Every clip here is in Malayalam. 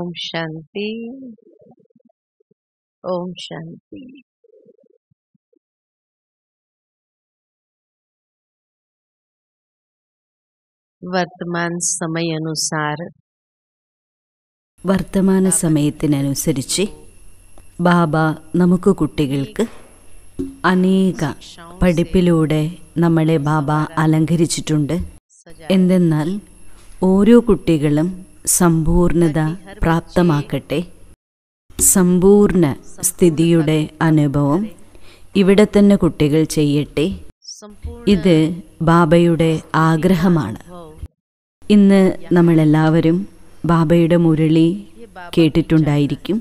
ഓം ശാന്തി ഓം ശാന്തി വർത്തമാൻ സമയാനുസാര വർത്തമാന സമയത്തിനനുസരിച്ച് ബാബ നമുക്ക് കുട്ടികൾക്ക് അനേക പഠിപ്പിലൂടെ നമ്മളെ ബാബ അലങ്കരിച്ചിട്ടുണ്ട് എന്തെന്നാൽ ഓരോ കുട്ടികളും സമ്പൂർണത പ്രാപ്തമാക്കട്ടെ സമ്പൂർണ സ്ഥിതിയുടെ അനുഭവം ഇവിടെ തന്നെ കുട്ടികൾ ചെയ്യട്ടെ ഇത് ബാബയുടെ ആഗ്രഹമാണ് ഇന്ന് നമ്മളെല്ലാവരും ബാബയുടെ മുരളി കേട്ടിട്ടുണ്ടായിരിക്കും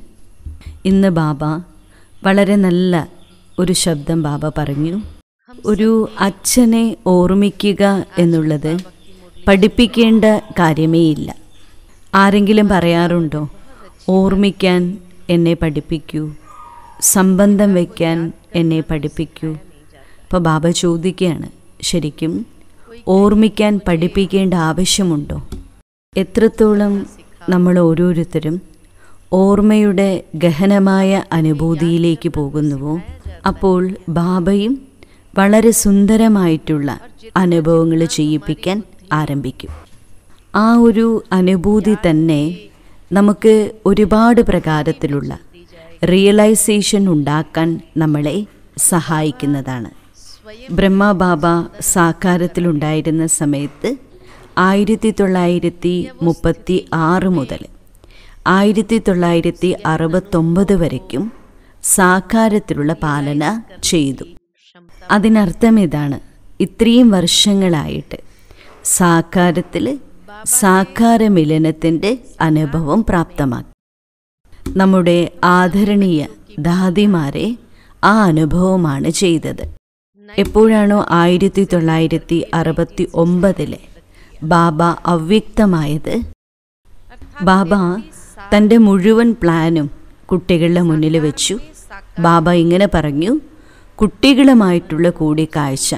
ഇന്ന് ബാബ വളരെ നല്ല ഒരു ശബ്ദം ബാബ പറഞ്ഞു ഒരു അച്ഛനെ ഓർമ്മിക്കുക എന്നുള്ളത് പഠിപ്പിക്കേണ്ട കാര്യമേയില്ല ആരെങ്കിലും പറയാറുണ്ടോ ഓർമ്മിക്കാൻ എന്നെ പഠിപ്പിക്കൂ സംബന്ധം വയ്ക്കാൻ എന്നെ പഠിപ്പിക്കൂ അപ്പോൾ ബാബ ചോദിക്കുകയാണ് ശരിക്കും ഓർമ്മിക്കാൻ പഠിപ്പിക്കേണ്ട ആവശ്യമുണ്ടോ എത്രത്തോളം നമ്മൾ ഓരോരുത്തരും ഓർമ്മയുടെ ഗഹനമായ അനുഭൂതിയിലേക്ക് പോകുന്നുവോ അപ്പോൾ ബാബയും വളരെ സുന്ദരമായിട്ടുള്ള അനുഭവങ്ങൾ ചെയ്യിപ്പിക്കാൻ ആരംഭിക്കും ആ ഒരു അനുഭൂതി തന്നെ നമുക്ക് ഒരുപാട് പ്രകാരത്തിലുള്ള റിയലൈസേഷൻ ഉണ്ടാക്കാൻ നമ്മളെ സഹായിക്കുന്നതാണ് ബ്രഹ്മ ബാബ സാക്കാരത്തിലുണ്ടായിരുന്ന സമയത്ത് ആയിരത്തി തൊള്ളായിരത്തി മുപ്പത്തി ആറ് മുതൽ ആയിരത്തി തൊള്ളായിരത്തി അറുപത്തൊമ്പത് വരയ്ക്കും സാക്കാരത്തിലുള്ള പാലന ചെയ്തു അതിനർത്ഥം ഇതാണ് ഇത്രയും വർഷങ്ങളായിട്ട് സാക്കാരത്തിൽ സാക്കാരമിലനത്തിന്റെ അനുഭവം പ്രാപ്തമാക്കി നമ്മുടെ ആദരണീയ ദാദിമാരെ ആ അനുഭവമാണ് ചെയ്തത് എപ്പോഴാണോ ആയിരത്തി തൊള്ളായിരത്തി അറുപത്തി ഒമ്പതിലെ ബാബ അവ്യക്തമായത് ബാബ തൻ്റെ മുഴുവൻ പ്ലാനും കുട്ടികളുടെ മുന്നിൽ വെച്ചു ബാബ ഇങ്ങനെ പറഞ്ഞു കുട്ടികളുമായിട്ടുള്ള കൂടിക്കാഴ്ച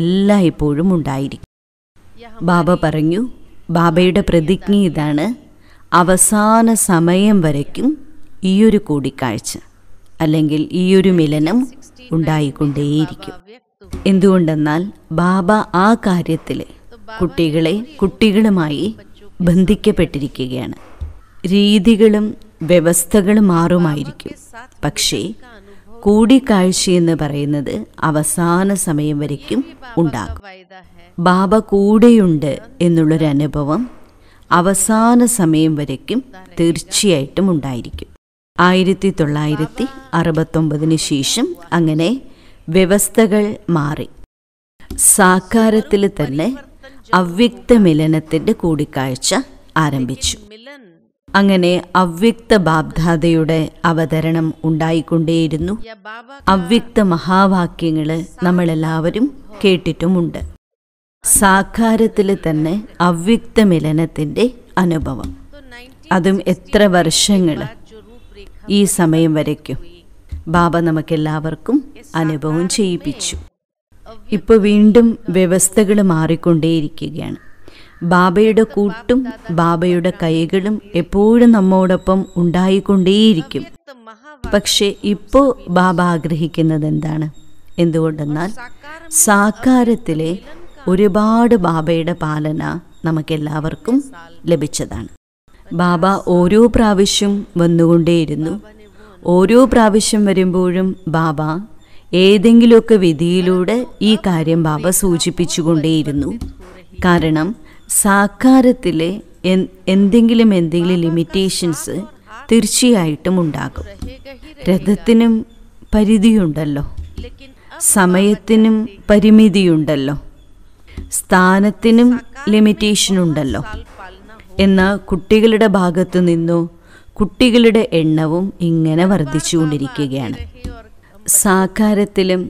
എല്ലാം ഇപ്പോഴും ഉണ്ടായിരിക്കും ബാബ പറഞ്ഞു ബാബയുടെ പ്രതിജ്ഞ ഇതാണ് അവസാന സമയം വരയ്ക്കും ഈയൊരു കൂടിക്കാഴ്ച അല്ലെങ്കിൽ ഈയൊരു മിലനം ഉണ്ടായിക്കൊണ്ടേയിരിക്കും എന്തുകൊണ്ടെന്നാൽ ബാബ ആ കാര്യത്തിൽ കുട്ടികളെ കുട്ടികളുമായി ബന്ധിക്കപ്പെട്ടിരിക്കുകയാണ് രീതികളും വ്യവസ്ഥകളും മാറുമായിരിക്കും പക്ഷേ കൂടിക്കാഴ്ച എന്ന് പറയുന്നത് അവസാന സമയം വരയ്ക്കും ഉണ്ടാകും ബാബ കൂടെയുണ്ട് അനുഭവം അവസാന സമയം വരയ്ക്കും തീർച്ചയായിട്ടും ഉണ്ടായിരിക്കും ആയിരത്തി തൊള്ളായിരത്തി അറുപത്തൊമ്പതിന് ശേഷം അങ്ങനെ വ്യവസ്ഥകൾ മാറി സാക്കാരത്തിൽ തന്നെ അവ്യക്ത മിലനത്തിൻ്റെ കൂടിക്കാഴ്ച ആരംഭിച്ചു അങ്ങനെ അവ്യക്ത ബാബ്ദാദയുടെ അവതരണം ഉണ്ടായിക്കൊണ്ടേയിരുന്നു അവ്യക്ത മഹാവാക്യങ്ങള് നമ്മളെല്ലാവരും കേട്ടിട്ടുമുണ്ട് സാക്കാരത്തിൽ തന്നെ അവ്യക്ത മിലനത്തിൻ്റെ അനുഭവം അതും എത്ര വർഷങ്ങൾ ഈ സമയം വരയ്ക്കും ബാബ നമുക്കെല്ലാവർക്കും അനുഭവം ചെയ്യിപ്പിച്ചു ഇപ്പൊ വീണ്ടും വ്യവസ്ഥകൾ മാറിക്കൊണ്ടേയിരിക്കുകയാണ് ബാബയുടെ കൂട്ടും ബാബയുടെ കൈകളും എപ്പോഴും നമ്മോടൊപ്പം ഉണ്ടായിക്കൊണ്ടേയിരിക്കും പക്ഷേ ഇപ്പോ ബാബ ആഗ്രഹിക്കുന്നത് എന്താണ് എന്തുകൊണ്ടെന്നാൽ സാക്കാരത്തിലെ ഒരുപാട് ബാബയുടെ പാലന നമുക്കെല്ലാവർക്കും ലഭിച്ചതാണ് ബാബ ഓരോ പ്രാവശ്യം വന്നുകൊണ്ടേയിരുന്നു ഓരോ പ്രാവശ്യം വരുമ്പോഴും ബാബ ഏതെങ്കിലുമൊക്കെ വിധിയിലൂടെ ഈ കാര്യം ബാബ സൂചിപ്പിച്ചുകൊണ്ടേയിരുന്നു കാരണം സാക്കാരത്തിലെ എന്തെങ്കിലും എന്തെങ്കിലും ലിമിറ്റേഷൻസ് തീർച്ചയായിട്ടും ഉണ്ടാകും രഥത്തിനും പരിധിയുണ്ടല്ലോ സമയത്തിനും പരിമിതിയുണ്ടല്ലോ സ്ഥാനത്തിനും ലിമിറ്റേഷൻ ഉണ്ടല്ലോ എന്നാൽ കുട്ടികളുടെ ഭാഗത്ത് നിന്നോ കുട്ടികളുടെ എണ്ണവും ഇങ്ങനെ വർദ്ധിച്ചുകൊണ്ടിരിക്കുകയാണ് സാകാരത്തിലും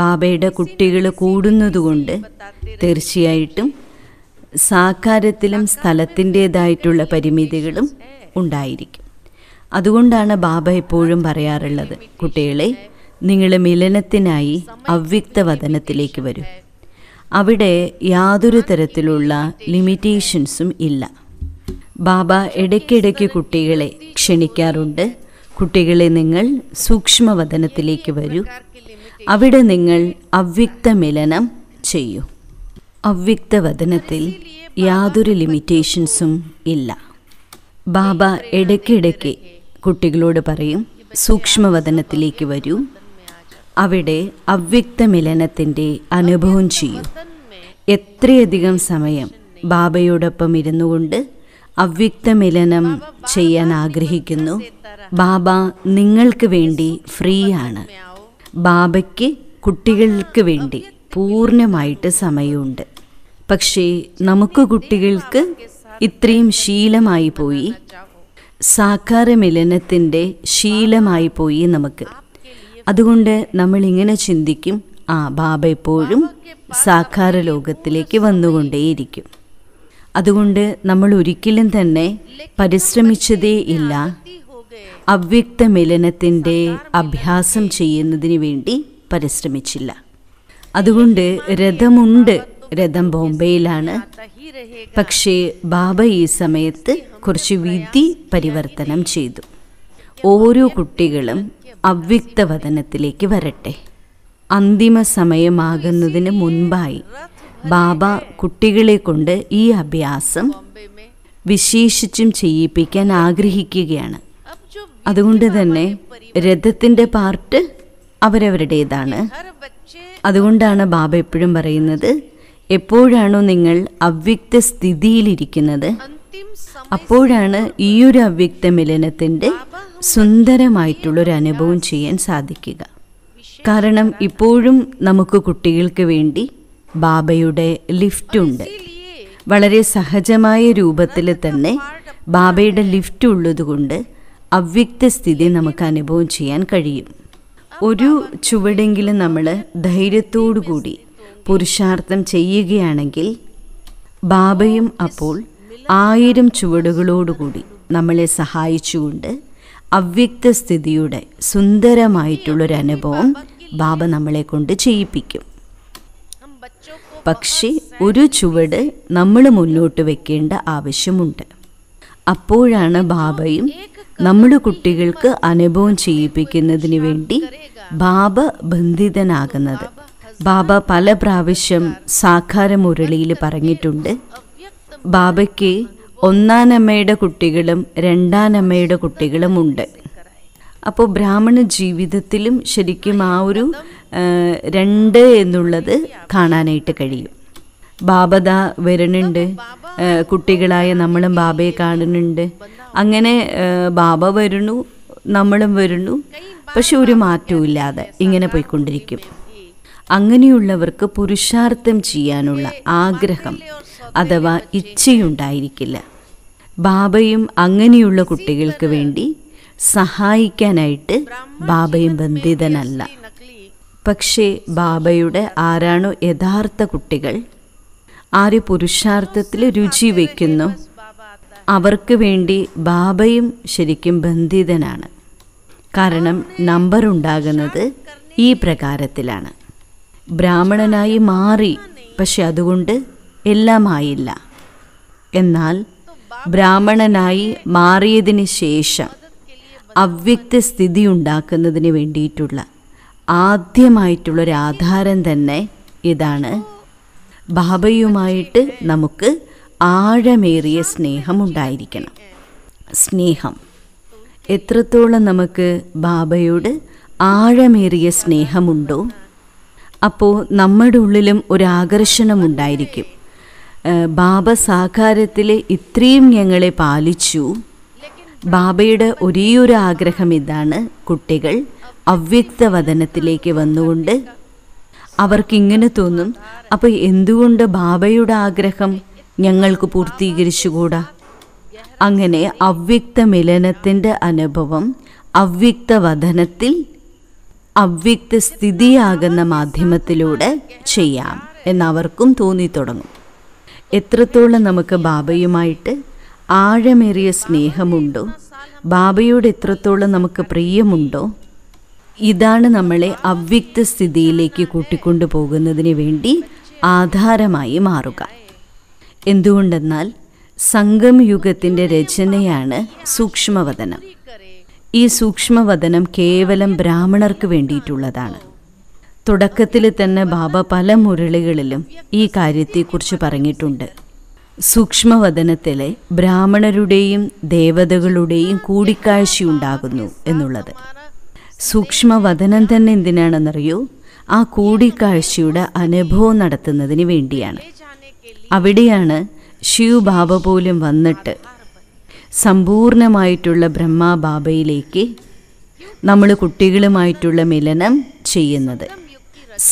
ബാബയുടെ കുട്ടികൾ കൂടുന്നതുകൊണ്ട് തീർച്ചയായിട്ടും സാകാരത്തിലും സ്ഥലത്തിൻ്റേതായിട്ടുള്ള പരിമിതികളും ഉണ്ടായിരിക്കും അതുകൊണ്ടാണ് ബാബ എപ്പോഴും പറയാറുള്ളത് കുട്ടികളെ നിങ്ങൾ മിലനത്തിനായി അവ്യക്തവദനത്തിലേക്ക് വരും അവിടെ യാതൊരു തരത്തിലുള്ള ലിമിറ്റേഷൻസും ഇല്ല ബാബ ഇടയ്ക്കിടയ്ക്ക് കുട്ടികളെ ക്ഷണിക്കാറുണ്ട് കുട്ടികളെ നിങ്ങൾ സൂക്ഷ്മവതനത്തിലേക്ക് വരൂ അവിടെ നിങ്ങൾ മിലനം ചെയ്യൂ അവ്യക്തവതനത്തിൽ യാതൊരു ലിമിറ്റേഷൻസും ഇല്ല ബാബ ഇടയ്ക്കിടയ്ക്ക് കുട്ടികളോട് പറയും സൂക്ഷ്മവതനത്തിലേക്ക് വരൂ അവിടെ അവ്യക്തമിലനത്തിൻ്റെ അനുഭവം ചെയ്യും എത്രയധികം സമയം ബാബയോടൊപ്പം ഇരുന്നു കൊണ്ട് മിലനം ചെയ്യാൻ ആഗ്രഹിക്കുന്നു ബാബ നിങ്ങൾക്ക് വേണ്ടി ഫ്രീ ആണ് ബാബയ്ക്ക് കുട്ടികൾക്ക് വേണ്ടി പൂർണ്ണമായിട്ട് സമയമുണ്ട് പക്ഷേ നമുക്ക് കുട്ടികൾക്ക് ഇത്രയും ശീലമായി പോയി മിലനത്തിൻ്റെ ശീലമായി പോയി നമുക്ക് അതുകൊണ്ട് നമ്മൾ ഇങ്ങനെ ചിന്തിക്കും ആ ബാബ എപ്പോഴും സാക്കാര ലോകത്തിലേക്ക് വന്നുകൊണ്ടേയിരിക്കും അതുകൊണ്ട് നമ്മൾ ഒരിക്കലും തന്നെ പരിശ്രമിച്ചതേ ഇല്ല അവ്യക്ത മിലനത്തിൻ്റെ അഭ്യാസം ചെയ്യുന്നതിന് വേണ്ടി പരിശ്രമിച്ചില്ല അതുകൊണ്ട് രഥമുണ്ട് രഥം ബോംബെയിലാണ് പക്ഷേ ബാബ ഈ സമയത്ത് കുറച്ച് വിധി പരിവർത്തനം ചെയ്തു ഓരോ കുട്ടികളും അവ്യക്തവതനത്തിലേക്ക് വരട്ടെ അന്തിമ സമയമാകുന്നതിന് മുൻപായി ബാബ കുട്ടികളെ കൊണ്ട് ഈ അഭ്യാസം വിശേഷിച്ചും ചെയ്യിപ്പിക്കാൻ ആഗ്രഹിക്കുകയാണ് അതുകൊണ്ട് തന്നെ രഥത്തിൻ്റെ പാർട്ട് അവരവരുടേതാണ് അതുകൊണ്ടാണ് ബാബ എപ്പോഴും പറയുന്നത് എപ്പോഴാണോ നിങ്ങൾ അവ്യക്ത സ്ഥിതിയിലിരിക്കുന്നത് അപ്പോഴാണ് ഈയൊരു അവ്യക്ത മിലനത്തിൻ്റെ അനുഭവം ചെയ്യാൻ സാധിക്കുക കാരണം ഇപ്പോഴും നമുക്ക് കുട്ടികൾക്ക് വേണ്ടി ബാബയുടെ ലിഫ്റ്റുണ്ട് വളരെ സഹജമായ രൂപത്തിൽ തന്നെ ബാബയുടെ ലിഫ്റ്റ് ഉള്ളതുകൊണ്ട് അവ്യക്ത സ്ഥിതി നമുക്ക് അനുഭവം ചെയ്യാൻ കഴിയും ഒരു ചുവടെങ്കിലും നമ്മൾ ധൈര്യത്തോടുകൂടി പുരുഷാർത്ഥം ചെയ്യുകയാണെങ്കിൽ ബാബയും അപ്പോൾ ആയിരം ചുവടുകളോടുകൂടി നമ്മളെ സഹായിച്ചുകൊണ്ട് അവ്യക്തസ്ഥിതിയുടെ സുന്ദരമായിട്ടുള്ളൊരനുഭവം ബാബ നമ്മളെ കൊണ്ട് ചെയ്യിപ്പിക്കും പക്ഷേ ഒരു ചുവട് നമ്മൾ മുന്നോട്ട് വെക്കേണ്ട ആവശ്യമുണ്ട് അപ്പോഴാണ് ബാബയും നമ്മുടെ കുട്ടികൾക്ക് അനുഭവം ചെയ്യിപ്പിക്കുന്നതിന് വേണ്ടി ബാബ ബന്ധിതനാകുന്നത് ബാബ പല പ്രാവശ്യം സാക്കാര മുരളിയിൽ പറഞ്ഞിട്ടുണ്ട് ബാബയ്ക്ക് ഒന്നാനമ്മയുടെ കുട്ടികളും രണ്ടാനമ്മയുടെ കുട്ടികളും ഉണ്ട് അപ്പോൾ ബ്രാഹ്മണ ജീവിതത്തിലും ശരിക്കും ആ ഒരു രണ്ട് എന്നുള്ളത് കാണാനായിട്ട് കഴിയും ബാബത വരുന്നുണ്ട് കുട്ടികളായ നമ്മളും ബാബയെ കാണുന്നുണ്ട് അങ്ങനെ ബാബ വരുന്നു നമ്മളും വരുന്നു പക്ഷെ ഒരു മാറ്റവും ഇല്ലാതെ ഇങ്ങനെ പോയിക്കൊണ്ടിരിക്കും അങ്ങനെയുള്ളവർക്ക് പുരുഷാർത്ഥം ചെയ്യാനുള്ള ആഗ്രഹം അഥവാ ഇച്ഛയുണ്ടായിരിക്കില്ല ബാബയും അങ്ങനെയുള്ള കുട്ടികൾക്ക് വേണ്ടി സഹായിക്കാനായിട്ട് ബാബയും ബന്ധിതനല്ല പക്ഷേ ബാബയുടെ ആരാണോ യഥാർത്ഥ കുട്ടികൾ ആര് പുരുഷാർത്ഥത്തിൽ രുചി വയ്ക്കുന്നു അവർക്ക് വേണ്ടി ബാബയും ശരിക്കും ബന്ധിതനാണ് കാരണം നമ്പർ ഉണ്ടാകുന്നത് ഈ പ്രകാരത്തിലാണ് ബ്രാഹ്മണനായി മാറി പക്ഷെ അതുകൊണ്ട് എല്ലാമായില്ല എന്നാൽ ബ്രാഹ്മണനായി മാറിയതിന് ശേഷം അവ്യക്ത സ്ഥിതി ഉണ്ടാക്കുന്നതിന് വേണ്ടിയിട്ടുള്ള ആദ്യമായിട്ടുള്ളൊരു ആധാരം തന്നെ ഇതാണ് ബാബയുമായിട്ട് നമുക്ക് ആഴമേറിയ സ്നേഹമുണ്ടായിരിക്കണം സ്നേഹം എത്രത്തോളം നമുക്ക് ബാബയോട് ആഴമേറിയ സ്നേഹമുണ്ടോ അപ്പോൾ നമ്മുടെ ഉള്ളിലും ഒരു ആകർഷണം ഉണ്ടായിരിക്കും ബാബ സാകാരത്തിൽ ഇത്രയും ഞങ്ങളെ പാലിച്ചു ബാബയുടെ ഒരേയൊരു ആഗ്രഹം ഇതാണ് കുട്ടികൾ അവ്യക്ത വദനത്തിലേക്ക് വന്നുകൊണ്ട് അവർക്കിങ്ങനെ തോന്നും അപ്പോൾ എന്തുകൊണ്ട് ബാബയുടെ ആഗ്രഹം ഞങ്ങൾക്ക് പൂർത്തീകരിച്ചുകൂടാ അങ്ങനെ അവ്യക്ത മിലനത്തിൻ്റെ അനുഭവം അവ്യക്ത വധനത്തിൽ അവ്യക്ത സ്ഥിതിയാകുന്ന മാധ്യമത്തിലൂടെ ചെയ്യാം എന്നവർക്കും തോന്നിത്തുടങ്ങും എത്രത്തോളം നമുക്ക് ബാബയുമായിട്ട് ആഴമേറിയ സ്നേഹമുണ്ടോ ബാബയോട് എത്രത്തോളം നമുക്ക് പ്രിയമുണ്ടോ ഇതാണ് നമ്മളെ അവ്യക്ത സ്ഥിതിയിലേക്ക് കൂട്ടിക്കൊണ്ടു പോകുന്നതിന് വേണ്ടി ആധാരമായി മാറുക എന്തുകൊണ്ടെന്നാൽ സംഗം യുഗത്തിൻ്റെ രചനയാണ് സൂക്ഷ്മവദനം ഈ സൂക്ഷ്മവദനം കേവലം ബ്രാഹ്മണർക്ക് വേണ്ടിയിട്ടുള്ളതാണ് തുടക്കത്തിൽ തന്നെ ബാബ പല മുരളികളിലും ഈ കാര്യത്തെക്കുറിച്ച് പറഞ്ഞിട്ടുണ്ട് സൂക്ഷ്മവദനത്തിലെ ബ്രാഹ്മണരുടെയും ദേവതകളുടെയും കൂടിക്കാഴ്ചയുണ്ടാകുന്നു എന്നുള്ളത് സൂക്ഷ്മവദനം തന്നെ എന്തിനാണെന്നറിയോ ആ കൂടിക്കാഴ്ചയുടെ അനുഭവം നടത്തുന്നതിന് വേണ്ടിയാണ് അവിടെയാണ് ശിവ് ബാബ പോലും വന്നിട്ട് സമ്പൂർണമായിട്ടുള്ള ബ്രഹ്മാ ബാബയിലേക്ക് നമ്മൾ കുട്ടികളുമായിട്ടുള്ള മിലനം ചെയ്യുന്നത്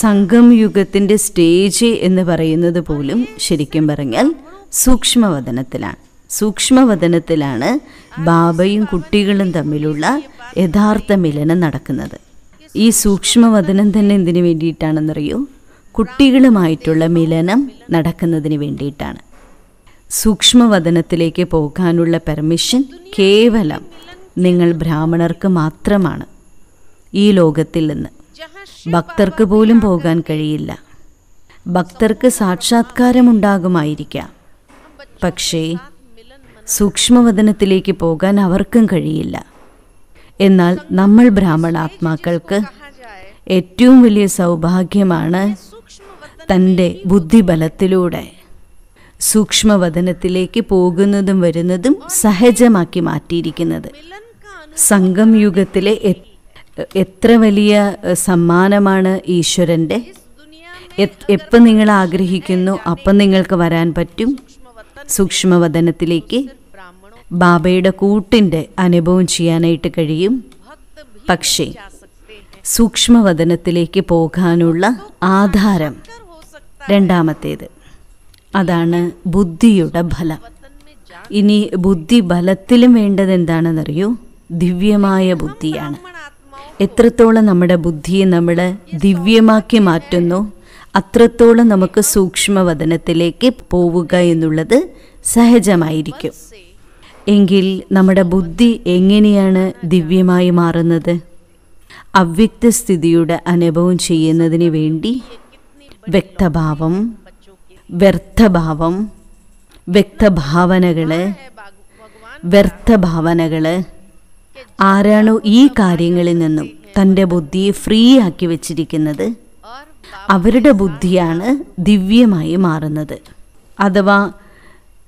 സംഘം യുഗത്തിന്റെ സ്റ്റേജ് എന്ന് പറയുന്നത് പോലും ശരിക്കും പറഞ്ഞാൽ സൂക്ഷ്മവദനത്തിലാണ് സൂക്ഷ്മവദനത്തിലാണ് ബാബയും കുട്ടികളും തമ്മിലുള്ള യഥാർത്ഥ മിലനം നടക്കുന്നത് ഈ സൂക്ഷ്മവദനം തന്നെ എന്തിനു വേണ്ടിയിട്ടാണെന്നറിയോ കുട്ടികളുമായിട്ടുള്ള മിലനം നടക്കുന്നതിന് വേണ്ടിയിട്ടാണ് സൂക്ഷ്മവദനത്തിലേക്ക് പോകാനുള്ള പെർമിഷൻ കേവലം നിങ്ങൾ ബ്രാഹ്മണർക്ക് മാത്രമാണ് ഈ ലോകത്തിൽ നിന്ന് ഭക്തർക്ക് പോലും പോകാൻ കഴിയില്ല ഭക്തർക്ക് സാക്ഷാത്കാരമുണ്ടാകുമായിരിക്കാം പക്ഷേ സൂക്ഷ്മവദനത്തിലേക്ക് പോകാൻ അവർക്കും കഴിയില്ല എന്നാൽ നമ്മൾ ബ്രാഹ്മണ ആത്മാക്കൾക്ക് ഏറ്റവും വലിയ സൗഭാഗ്യമാണ് തൻ്റെ ബുദ്ധിബലത്തിലൂടെ സൂക്ഷ്മവദനത്തിലേക്ക് പോകുന്നതും വരുന്നതും സഹജമാക്കി മാറ്റിയിരിക്കുന്നത് സംഘം യുഗത്തിലെ എത്ര വലിയ സമ്മാനമാണ് ഈശ്വരൻ്റെ എപ്പം നിങ്ങൾ ആഗ്രഹിക്കുന്നു അപ്പം നിങ്ങൾക്ക് വരാൻ പറ്റും സൂക്ഷ്മവദനത്തിലേക്ക് ബാബയുടെ കൂട്ടിൻ്റെ അനുഭവം ചെയ്യാനായിട്ട് കഴിയും പക്ഷേ സൂക്ഷ്മവദനത്തിലേക്ക് പോകാനുള്ള ആധാരം രണ്ടാമത്തേത് അതാണ് ബുദ്ധിയുടെ ഫലം ഇനി ബുദ്ധി ബലത്തിലും വേണ്ടത് എന്താണെന്നറിയൂ ദിവ്യമായ ബുദ്ധിയാണ് എത്രത്തോളം നമ്മുടെ ബുദ്ധിയെ നമ്മൾ ദിവ്യമാക്കി മാറ്റുന്നു അത്രത്തോളം നമുക്ക് സൂക്ഷ്മവദനത്തിലേക്ക് പോവുക എന്നുള്ളത് സഹജമായിരിക്കും എങ്കിൽ നമ്മുടെ ബുദ്ധി എങ്ങനെയാണ് ദിവ്യമായി മാറുന്നത് അവ്യക്തസ്ഥിതിയുടെ അനുഭവം ചെയ്യുന്നതിന് വേണ്ടി വ്യക്തഭാവം വ്യർത്ഥഭാവം വ്യക്തഭാവനകൾ വ്യർത്ഥഭാവനകൾ ആരാണോ ഈ കാര്യങ്ങളിൽ നിന്നും തൻ്റെ ബുദ്ധിയെ ഫ്രീ ആക്കി വെച്ചിരിക്കുന്നത് അവരുടെ ബുദ്ധിയാണ് ദിവ്യമായി മാറുന്നത് അഥവാ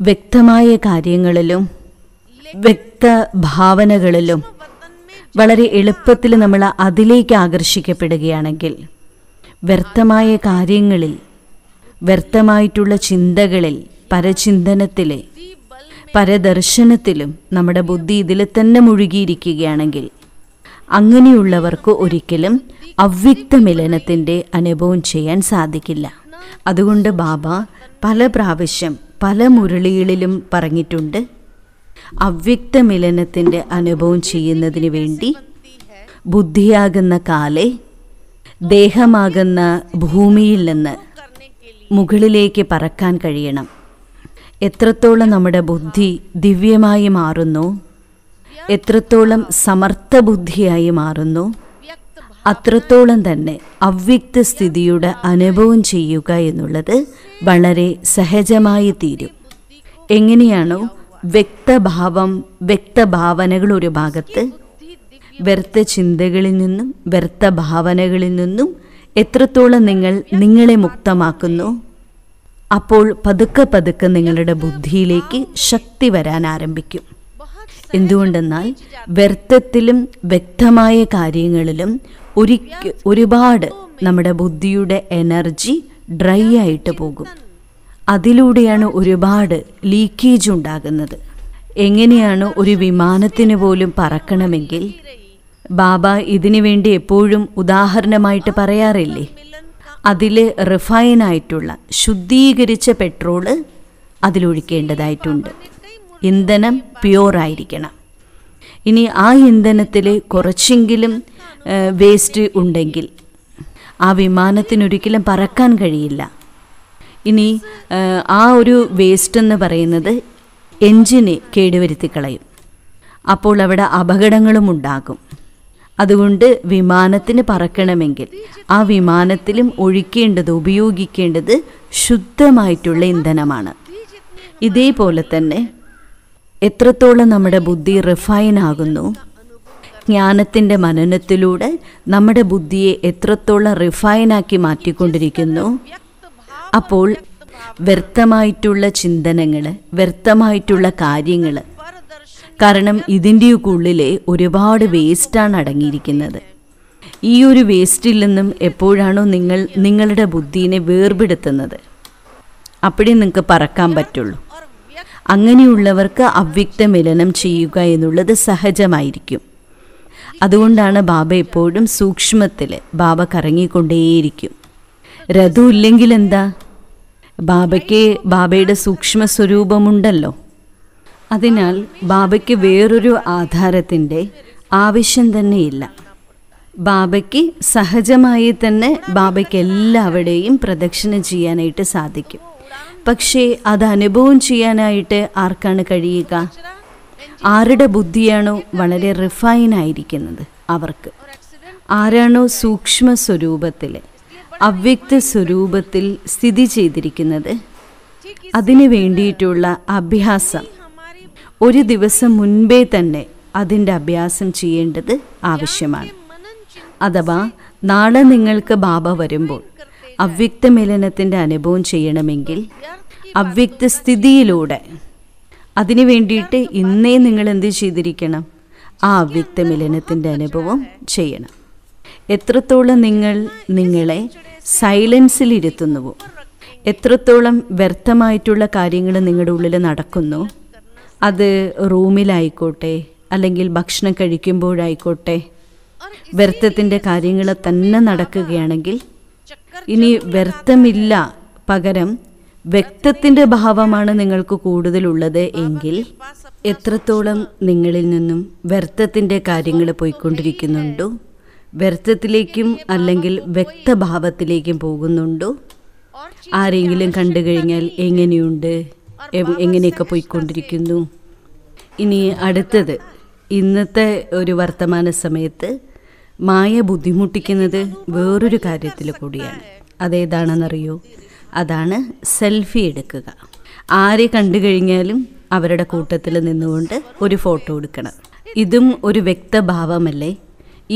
വ്യക്തമായ കാര്യങ്ങളിലും വ്യക്ത ഭാവനകളിലും വളരെ എളുപ്പത്തിൽ നമ്മൾ അതിലേക്ക് ആകർഷിക്കപ്പെടുകയാണെങ്കിൽ വ്യർത്ഥമായ കാര്യങ്ങളിൽ വ്യർത്ഥമായിട്ടുള്ള ചിന്തകളിൽ പരചിന്തനത്തിലെ പരദർശനത്തിലും നമ്മുടെ ബുദ്ധി ഇതിൽ തന്നെ മുഴുകിയിരിക്കുകയാണെങ്കിൽ അങ്ങനെയുള്ളവർക്ക് ഒരിക്കലും അവ്യക്ത മിലനത്തിൻ്റെ അനുഭവം ചെയ്യാൻ സാധിക്കില്ല അതുകൊണ്ട് ബാബ പല പ്രാവശ്യം പല മുരളികളിലും പറഞ്ഞിട്ടുണ്ട് അവ്യക്ത മിലനത്തിൻ്റെ അനുഭവം ചെയ്യുന്നതിന് വേണ്ടി ബുദ്ധിയാകുന്ന കാലെ ദേഹമാകുന്ന ഭൂമിയിൽ നിന്ന് മുകളിലേക്ക് പറക്കാൻ കഴിയണം എത്രത്തോളം നമ്മുടെ ബുദ്ധി ദിവ്യമായി മാറുന്നു എത്രത്തോളം സമർത്ഥ ബുദ്ധിയായി മാറുന്നു അത്രത്തോളം തന്നെ അവ്യക്ത സ്ഥിതിയുടെ അനുഭവം ചെയ്യുക എന്നുള്ളത് വളരെ സഹജമായി തീരും എങ്ങനെയാണോ വ്യക്തഭാവം വ്യക്തഭാവനകൾ ഒരു ഭാഗത്ത് വ്യർത്ഥ ചിന്തകളിൽ നിന്നും വ്യർത്ഥ ഭാവനകളിൽ നിന്നും എത്രത്തോളം നിങ്ങൾ നിങ്ങളെ മുക്തമാക്കുന്നു അപ്പോൾ പതുക്കെ പതുക്കെ നിങ്ങളുടെ ബുദ്ധിയിലേക്ക് ശക്തി വരാൻ ആരംഭിക്കും എന്തുകൊണ്ടെന്നാൽ വ്യർത്ഥത്തിലും വ്യക്തമായ കാര്യങ്ങളിലും ഒരിക്ക ഒരുപാട് നമ്മുടെ ബുദ്ധിയുടെ എനർജി ഡ്രൈ ആയിട്ട് പോകും അതിലൂടെയാണ് ഒരുപാട് ലീക്കേജ് ഉണ്ടാകുന്നത് എങ്ങനെയാണ് ഒരു വിമാനത്തിന് പോലും പറക്കണമെങ്കിൽ ബാബ ഇതിനു വേണ്ടി എപ്പോഴും ഉദാഹരണമായിട്ട് പറയാറില്ലേ അതിൽ റിഫൈനായിട്ടുള്ള ശുദ്ധീകരിച്ച പെട്രോള് അതിലൊഴിക്കേണ്ടതായിട്ടുണ്ട് ഇന്ധനം പ്യുവറായിരിക്കണം ഇനി ആ ഇന്ധനത്തിൽ കുറച്ചെങ്കിലും വേസ്റ്റ് ഉണ്ടെങ്കിൽ ആ വിമാനത്തിനൊരിക്കലും പറക്കാൻ കഴിയില്ല ഇനി ആ ഒരു വേസ്റ്റ് എന്ന് പറയുന്നത് എൻജിനെ കേടുവരുത്തി കളയും അപ്പോൾ അവിടെ അപകടങ്ങളും ഉണ്ടാകും അതുകൊണ്ട് വിമാനത്തിന് പറക്കണമെങ്കിൽ ആ വിമാനത്തിലും ഒഴിക്കേണ്ടത് ഉപയോഗിക്കേണ്ടത് ശുദ്ധമായിട്ടുള്ള ഇന്ധനമാണ് ഇതേപോലെ തന്നെ എത്രത്തോളം നമ്മുടെ ബുദ്ധി റിഫൈൻ ആകുന്നു ജ്ഞാനത്തിൻ്റെ മനനത്തിലൂടെ നമ്മുടെ ബുദ്ധിയെ എത്രത്തോളം റിഫൈനാക്കി മാറ്റിക്കൊണ്ടിരിക്കുന്നു അപ്പോൾ വ്യർത്ഥമായിട്ടുള്ള ചിന്തനങ്ങൾ വ്യർത്ഥമായിട്ടുള്ള കാര്യങ്ങൾ കാരണം ഇതിൻ്റെയൊക്കെ ഉള്ളിലെ ഒരുപാട് വേസ്റ്റാണ് അടങ്ങിയിരിക്കുന്നത് ഈ ഒരു വേസ്റ്റിൽ നിന്നും എപ്പോഴാണോ നിങ്ങൾ നിങ്ങളുടെ ബുദ്ധിയെ വേർപെടുത്തുന്നത് അപ്പോഴേ നിങ്ങൾക്ക് പറക്കാൻ പറ്റുള്ളൂ അങ്ങനെയുള്ളവർക്ക് അവ്യക്ത മിലനം ചെയ്യുക എന്നുള്ളത് സഹജമായിരിക്കും അതുകൊണ്ടാണ് ബാബ എപ്പോഴും സൂക്ഷ്മത്തിൽ ബാബ കറങ്ങിക്കൊണ്ടേയിരിക്കും രഥു ഇല്ലെങ്കിൽ എന്താ ബാബയ്ക്ക് ബാബയുടെ സൂക്ഷ്മ സ്വരൂപമുണ്ടല്ലോ അതിനാൽ ബാബയ്ക്ക് വേറൊരു ആധാരത്തിൻ്റെ ആവശ്യം തന്നെയില്ല ബാബയ്ക്ക് സഹജമായി തന്നെ ബാബയ്ക്ക് എല്ലാവരുടെയും പ്രദക്ഷിണ ചെയ്യാനായിട്ട് സാധിക്കും പക്ഷേ അത് അനുഭവം ചെയ്യാനായിട്ട് ആർക്കാണ് കഴിയുക ആരുടെ ബുദ്ധിയാണോ വളരെ റിഫൈൻ ആയിരിക്കുന്നത് അവർക്ക് ആരാണോ സൂക്ഷ്മ സ്വരൂപത്തിൽ അവ്യക്ത സ്വരൂപത്തിൽ സ്ഥിതി ചെയ്തിരിക്കുന്നത് അതിനു വേണ്ടിയിട്ടുള്ള അഭ്യാസം ഒരു ദിവസം മുൻപേ തന്നെ അതിൻ്റെ അഭ്യാസം ചെയ്യേണ്ടത് ആവശ്യമാണ് അഥവാ നാളെ നിങ്ങൾക്ക് ബാബ വരുമ്പോൾ അവ്യക്ത മിലനത്തിൻ്റെ അനുഭവം ചെയ്യണമെങ്കിൽ അവ്യക്ത സ്ഥിതിയിലൂടെ അതിനു വേണ്ടിയിട്ട് ഇന്നേ നിങ്ങൾ എന്ത് ചെയ്തിരിക്കണം ആ അവ്യക്ത മിലനത്തിൻ്റെ അനുഭവം ചെയ്യണം എത്രത്തോളം നിങ്ങൾ നിങ്ങളെ സൈലൻസിലിരുത്തുന്നുവോ എത്രത്തോളം വ്യർത്ഥമായിട്ടുള്ള കാര്യങ്ങൾ നിങ്ങളുടെ ഉള്ളിൽ നടക്കുന്നു അത് റൂമിലായിക്കോട്ടെ അല്ലെങ്കിൽ ഭക്ഷണം കഴിക്കുമ്പോഴായിക്കോട്ടെ വ്യർത്ഥത്തിൻ്റെ കാര്യങ്ങൾ തന്നെ നടക്കുകയാണെങ്കിൽ ഇനി വ്യർത്ഥമില്ല പകരം വ്യക്തത്തിൻ്റെ ഭാവമാണ് നിങ്ങൾക്ക് കൂടുതലുള്ളത് എങ്കിൽ എത്രത്തോളം നിങ്ങളിൽ നിന്നും വ്യർത്ഥത്തിൻ്റെ കാര്യങ്ങൾ പോയിക്കൊണ്ടിരിക്കുന്നുണ്ടോ വ്യർത്ഥത്തിലേക്കും അല്ലെങ്കിൽ വ്യക്തഭാവത്തിലേക്കും പോകുന്നുണ്ടോ ആരെങ്കിലും കണ്ടു കഴിഞ്ഞാൽ എങ്ങനെയുണ്ട് എങ്ങനെയൊക്കെ പോയിക്കൊണ്ടിരിക്കുന്നു ഇനി അടുത്തത് ഇന്നത്തെ ഒരു വർത്തമാന സമയത്ത് മായ ബുദ്ധിമുട്ടിക്കുന്നത് വേറൊരു കാര്യത്തിൽ കൂടിയാണ് അതേതാണെന്നറിയോ അതാണ് സെൽഫി എടുക്കുക ആരെ കണ്ടു കഴിഞ്ഞാലും അവരുടെ കൂട്ടത്തിൽ നിന്നുകൊണ്ട് ഒരു ഫോട്ടോ എടുക്കണം ഇതും ഒരു വ്യക്തഭാവമല്ലേ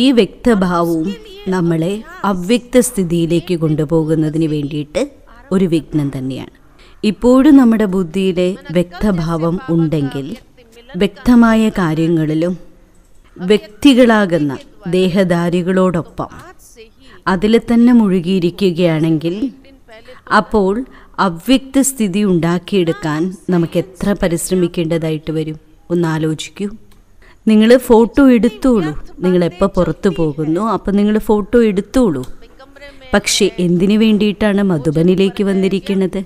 ഈ വ്യക്തഭാവവും നമ്മളെ അവ്യക്ത സ്ഥിതിയിലേക്ക് കൊണ്ടുപോകുന്നതിന് വേണ്ടിയിട്ട് ഒരു വിഘ്നം തന്നെയാണ് ഇപ്പോഴും നമ്മുടെ ബുദ്ധിയിലെ വ്യക്തഭാവം ഉണ്ടെങ്കിൽ വ്യക്തമായ കാര്യങ്ങളിലും വ്യക്തികളാകുന്ന ദേഹധാരികളോടൊപ്പം അതിൽ തന്നെ മുഴുകിയിരിക്കുകയാണെങ്കിൽ അപ്പോൾ അവ്യക്ത സ്ഥിതി ഉണ്ടാക്കിയെടുക്കാൻ നമുക്ക് എത്ര പരിശ്രമിക്കേണ്ടതായിട്ട് വരും ഒന്ന് ആലോചിക്കൂ നിങ്ങൾ ഫോട്ടോ എടുത്തോളൂ നിങ്ങൾ എപ്പോൾ പുറത്തു പോകുന്നു അപ്പം നിങ്ങൾ ഫോട്ടോ എടുത്തോളൂ പക്ഷേ എന്തിനു വേണ്ടിയിട്ടാണ് മധുബനിലേക്ക് വന്നിരിക്കുന്നത്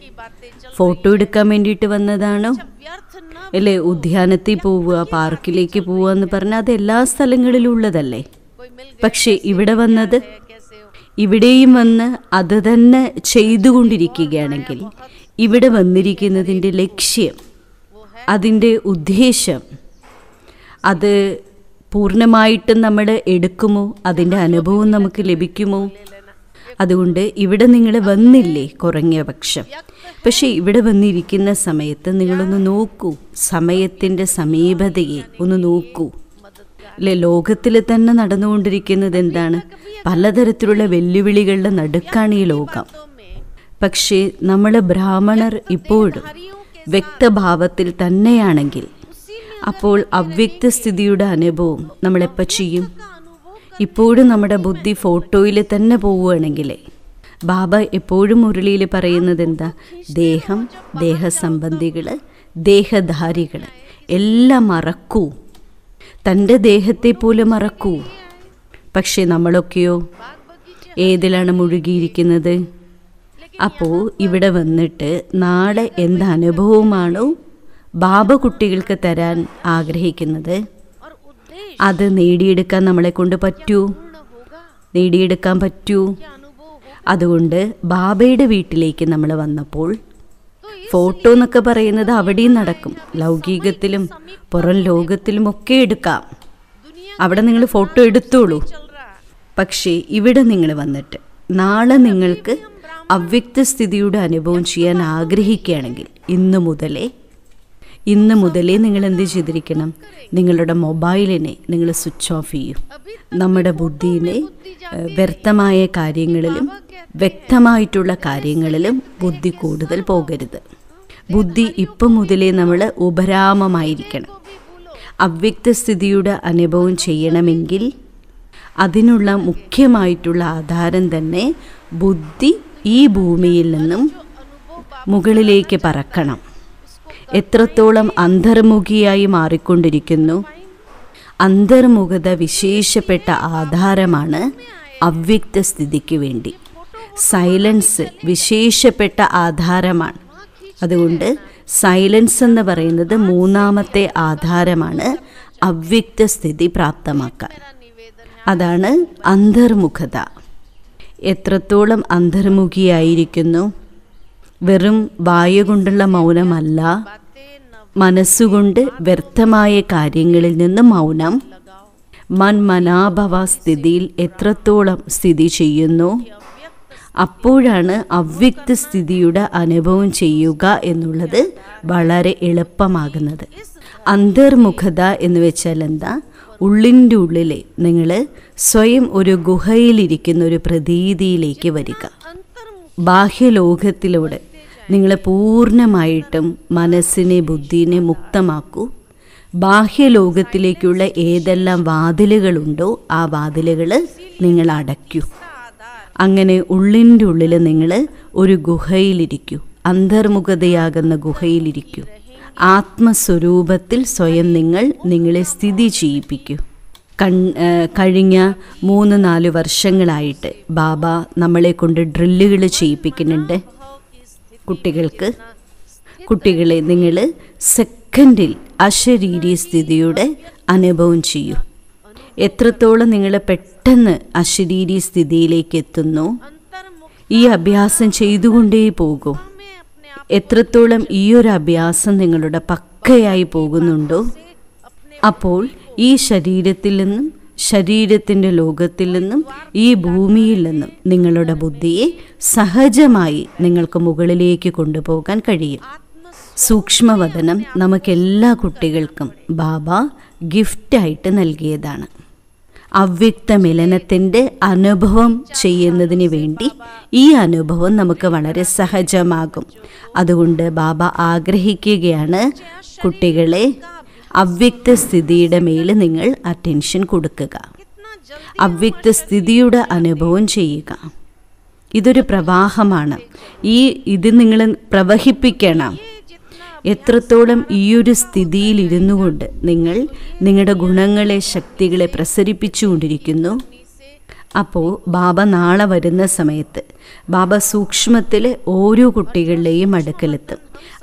ഫോട്ടോ എടുക്കാൻ വേണ്ടിയിട്ട് വന്നതാണോ അല്ലേ ഉദ്യാനത്തിൽ പോവുക പാർക്കിലേക്ക് പോവുക എന്ന് പറഞ്ഞാൽ അത് എല്ലാ സ്ഥലങ്ങളിലും ഉള്ളതല്ലേ പക്ഷേ ഇവിടെ വന്നത് ഇവിടെയും വന്ന് അത് തന്നെ ചെയ്തുകൊണ്ടിരിക്കുകയാണെങ്കിൽ ഇവിടെ വന്നിരിക്കുന്നതിൻ്റെ ലക്ഷ്യം അതിൻ്റെ ഉദ്ദേശം അത് പൂർണ്ണമായിട്ടും നമ്മൾ എടുക്കുമോ അതിൻ്റെ അനുഭവം നമുക്ക് ലഭിക്കുമോ അതുകൊണ്ട് ഇവിടെ നിങ്ങൾ വന്നില്ലേ കുറഞ്ഞ പക്ഷം പക്ഷേ ഇവിടെ വന്നിരിക്കുന്ന സമയത്ത് നിങ്ങളൊന്ന് നോക്കൂ സമയത്തിൻ്റെ സമീപതയെ ഒന്ന് നോക്കൂ അല്ലെ ലോകത്തിൽ തന്നെ നടന്നുകൊണ്ടിരിക്കുന്നത് എന്താണ് പലതരത്തിലുള്ള വെല്ലുവിളികളുടെ നടുക്കാണ് ഈ ലോകം പക്ഷേ നമ്മൾ ബ്രാഹ്മണർ ഇപ്പോഴും വ്യക്തഭാവത്തിൽ തന്നെയാണെങ്കിൽ അപ്പോൾ അവ്യക്തസ്ഥിതിയുടെ അനുഭവം നമ്മളെപ്പോൾ ചെയ്യും ഇപ്പോഴും നമ്മുടെ ബുദ്ധി ഫോട്ടോയിൽ തന്നെ പോവുകയാണെങ്കിലേ ബാബ എപ്പോഴും മുരളിയിൽ പറയുന്നത് എന്താ ദേഹം ദേഹസംബന്ധികൾ ദേഹധാരികൾ എല്ലാം മറക്കൂ തൻ്റെ ദേഹത്തെ പോലെ മറക്കൂ പക്ഷേ നമ്മളൊക്കെയോ ഏതിലാണ് മുഴുകിയിരിക്കുന്നത് അപ്പോൾ ഇവിടെ വന്നിട്ട് നാളെ എന്ത് അനുഭവമാണോ ബാബ കുട്ടികൾക്ക് തരാൻ ആഗ്രഹിക്കുന്നത് അത് നേടിയെടുക്കാൻ നമ്മളെ കൊണ്ട് പറ്റൂ നേടിയെടുക്കാൻ പറ്റൂ അതുകൊണ്ട് ബാബയുടെ വീട്ടിലേക്ക് നമ്മൾ വന്നപ്പോൾ ഫോട്ടോ എന്നൊക്കെ പറയുന്നത് അവിടെയും നടക്കും ലൗകികത്തിലും പുറം ലോകത്തിലും ഒക്കെ എടുക്കാം അവിടെ നിങ്ങൾ ഫോട്ടോ എടുത്തോളൂ പക്ഷേ ഇവിടെ നിങ്ങൾ വന്നിട്ട് നാളെ നിങ്ങൾക്ക് അവ്യക്തസ്ഥിതിയുടെ അനുഭവം ചെയ്യാൻ ആഗ്രഹിക്കുകയാണെങ്കിൽ ഇന്നു മുതലേ ഇന്ന് മുതലേ നിങ്ങൾ എന്ത് ചെയ്തിരിക്കണം നിങ്ങളുടെ മൊബൈലിനെ നിങ്ങൾ സ്വിച്ച് ഓഫ് ചെയ്യും നമ്മുടെ ബുദ്ധിയിലെ വ്യർത്ഥമായ കാര്യങ്ങളിലും വ്യക്തമായിട്ടുള്ള കാര്യങ്ങളിലും ബുദ്ധി കൂടുതൽ പോകരുത് ബുദ്ധി ഇപ്പം മുതലേ നമ്മൾ ഉപരാമമായിരിക്കണം അവ്യക്തസ്ഥിതിയുടെ അനുഭവം ചെയ്യണമെങ്കിൽ അതിനുള്ള മുഖ്യമായിട്ടുള്ള ആധാരം തന്നെ ബുദ്ധി ഈ ഭൂമിയിൽ നിന്നും മുകളിലേക്ക് പറക്കണം എത്രത്തോളം അന്തർമുഖിയായി മാറിക്കൊണ്ടിരിക്കുന്നു അന്തർമുഖത വിശേഷപ്പെട്ട ആധാരമാണ് അവ്യക്ത സ്ഥിതിക്ക് വേണ്ടി സൈലൻസ് വിശേഷപ്പെട്ട ആധാരമാണ് അതുകൊണ്ട് സൈലൻസ് എന്ന് പറയുന്നത് മൂന്നാമത്തെ ആധാരമാണ് അവ്യക്ത സ്ഥിതി പ്രാപ്തമാക്കാൻ അതാണ് അന്തർമുഖത എത്രത്തോളം അന്തർമുഖിയായിരിക്കുന്നു വെറും വായു കൊണ്ടുള്ള മൗനമല്ല മനസ്സുകൊണ്ട് വ്യർത്ഥമായ കാര്യങ്ങളിൽ നിന്ന് മൗനം മൻമനാഭവ സ്ഥിതിയിൽ എത്രത്തോളം സ്ഥിതി ചെയ്യുന്നു അപ്പോഴാണ് അവ്യക്ത സ്ഥിതിയുടെ അനുഭവം ചെയ്യുക എന്നുള്ളത് വളരെ എളുപ്പമാകുന്നത് അന്തർമുഖത എന്ന് വെച്ചാൽ എന്താ ഉള്ളിൻ്റെ ഉള്ളിലെ നിങ്ങൾ സ്വയം ഒരു ഗുഹയിലിരിക്കുന്ന ഒരു പ്രതീതിയിലേക്ക് വരിക ബാഹ്യലോകത്തിലൂടെ നിങ്ങൾ പൂർണ്ണമായിട്ടും മനസ്സിനെ ബുദ്ധിനെ മുക്തമാക്കൂ ബാഹ്യലോകത്തിലേക്കുള്ള ഏതെല്ലാം വാതിലുകളുണ്ടോ ആ വാതിലുകൾ നിങ്ങൾ അടയ്ക്കൂ അങ്ങനെ ഉള്ളിൻ്റെ ഉള്ളിൽ നിങ്ങൾ ഒരു ഗുഹയിലിരിക്കൂ അന്തർമുഖതയാകുന്ന ഗുഹയിലിരിക്കൂ ആത്മസ്വരൂപത്തിൽ സ്വയം നിങ്ങൾ നിങ്ങളെ സ്ഥിതി ചെയ്യിപ്പിക്കൂ കൺ കഴിഞ്ഞ മൂന്ന് നാല് വർഷങ്ങളായിട്ട് ബാബ നമ്മളെ കൊണ്ട് ഡ്രില്ലുകൾ ചെയ്യിപ്പിക്കുന്നുണ്ട് കുട്ടികൾക്ക് കുട്ടികളെ നിങ്ങൾ സെക്കൻഡിൽ അശരീരി സ്ഥിതിയുടെ അനുഭവം ചെയ്യൂ എത്രത്തോളം നിങ്ങൾ പെട്ടെന്ന് അശരീരി സ്ഥിതിയിലേക്ക് എത്തുന്നു ഈ അഭ്യാസം ചെയ്തുകൊണ്ടേ പോകും എത്രത്തോളം ഈ ഒരു അഭ്യാസം നിങ്ങളുടെ പക്കയായി പോകുന്നുണ്ടോ അപ്പോൾ ഈ ശരീരത്തിൽ നിന്നും ശരീരത്തിൻ്റെ ലോകത്തിൽ നിന്നും ഈ ഭൂമിയിൽ നിന്നും നിങ്ങളുടെ ബുദ്ധിയെ സഹജമായി നിങ്ങൾക്ക് മുകളിലേക്ക് കൊണ്ടുപോകാൻ കഴിയും സൂക്ഷ്മവദനം നമുക്കെല്ലാ കുട്ടികൾക്കും ബാബ ഗിഫ്റ്റായിട്ട് നൽകിയതാണ് അവ്യക്ത മിലനത്തിൻ്റെ അനുഭവം ചെയ്യുന്നതിന് വേണ്ടി ഈ അനുഭവം നമുക്ക് വളരെ സഹജമാകും അതുകൊണ്ട് ബാബ ആഗ്രഹിക്കുകയാണ് കുട്ടികളെ സ്ഥിതിയുടെ മേൽ നിങ്ങൾ അറ്റൻഷൻ കൊടുക്കുക അവ്യക്ത സ്ഥിതിയുടെ അനുഭവം ചെയ്യുക ഇതൊരു പ്രവാഹമാണ് ഈ ഇത് നിങ്ങൾ പ്രവഹിപ്പിക്കണം എത്രത്തോളം ഈയൊരു സ്ഥിതിയിൽ ഇരുന്നു കൊണ്ട് നിങ്ങൾ നിങ്ങളുടെ ഗുണങ്ങളെ ശക്തികളെ പ്രസരിപ്പിച്ചുകൊണ്ടിരിക്കുന്നു അപ്പോൾ ബാബ നാളെ വരുന്ന സമയത്ത് ബാബ സൂക്ഷ്മത്തിൽ ഓരോ കുട്ടികളുടെയും അടുക്കലെത്തും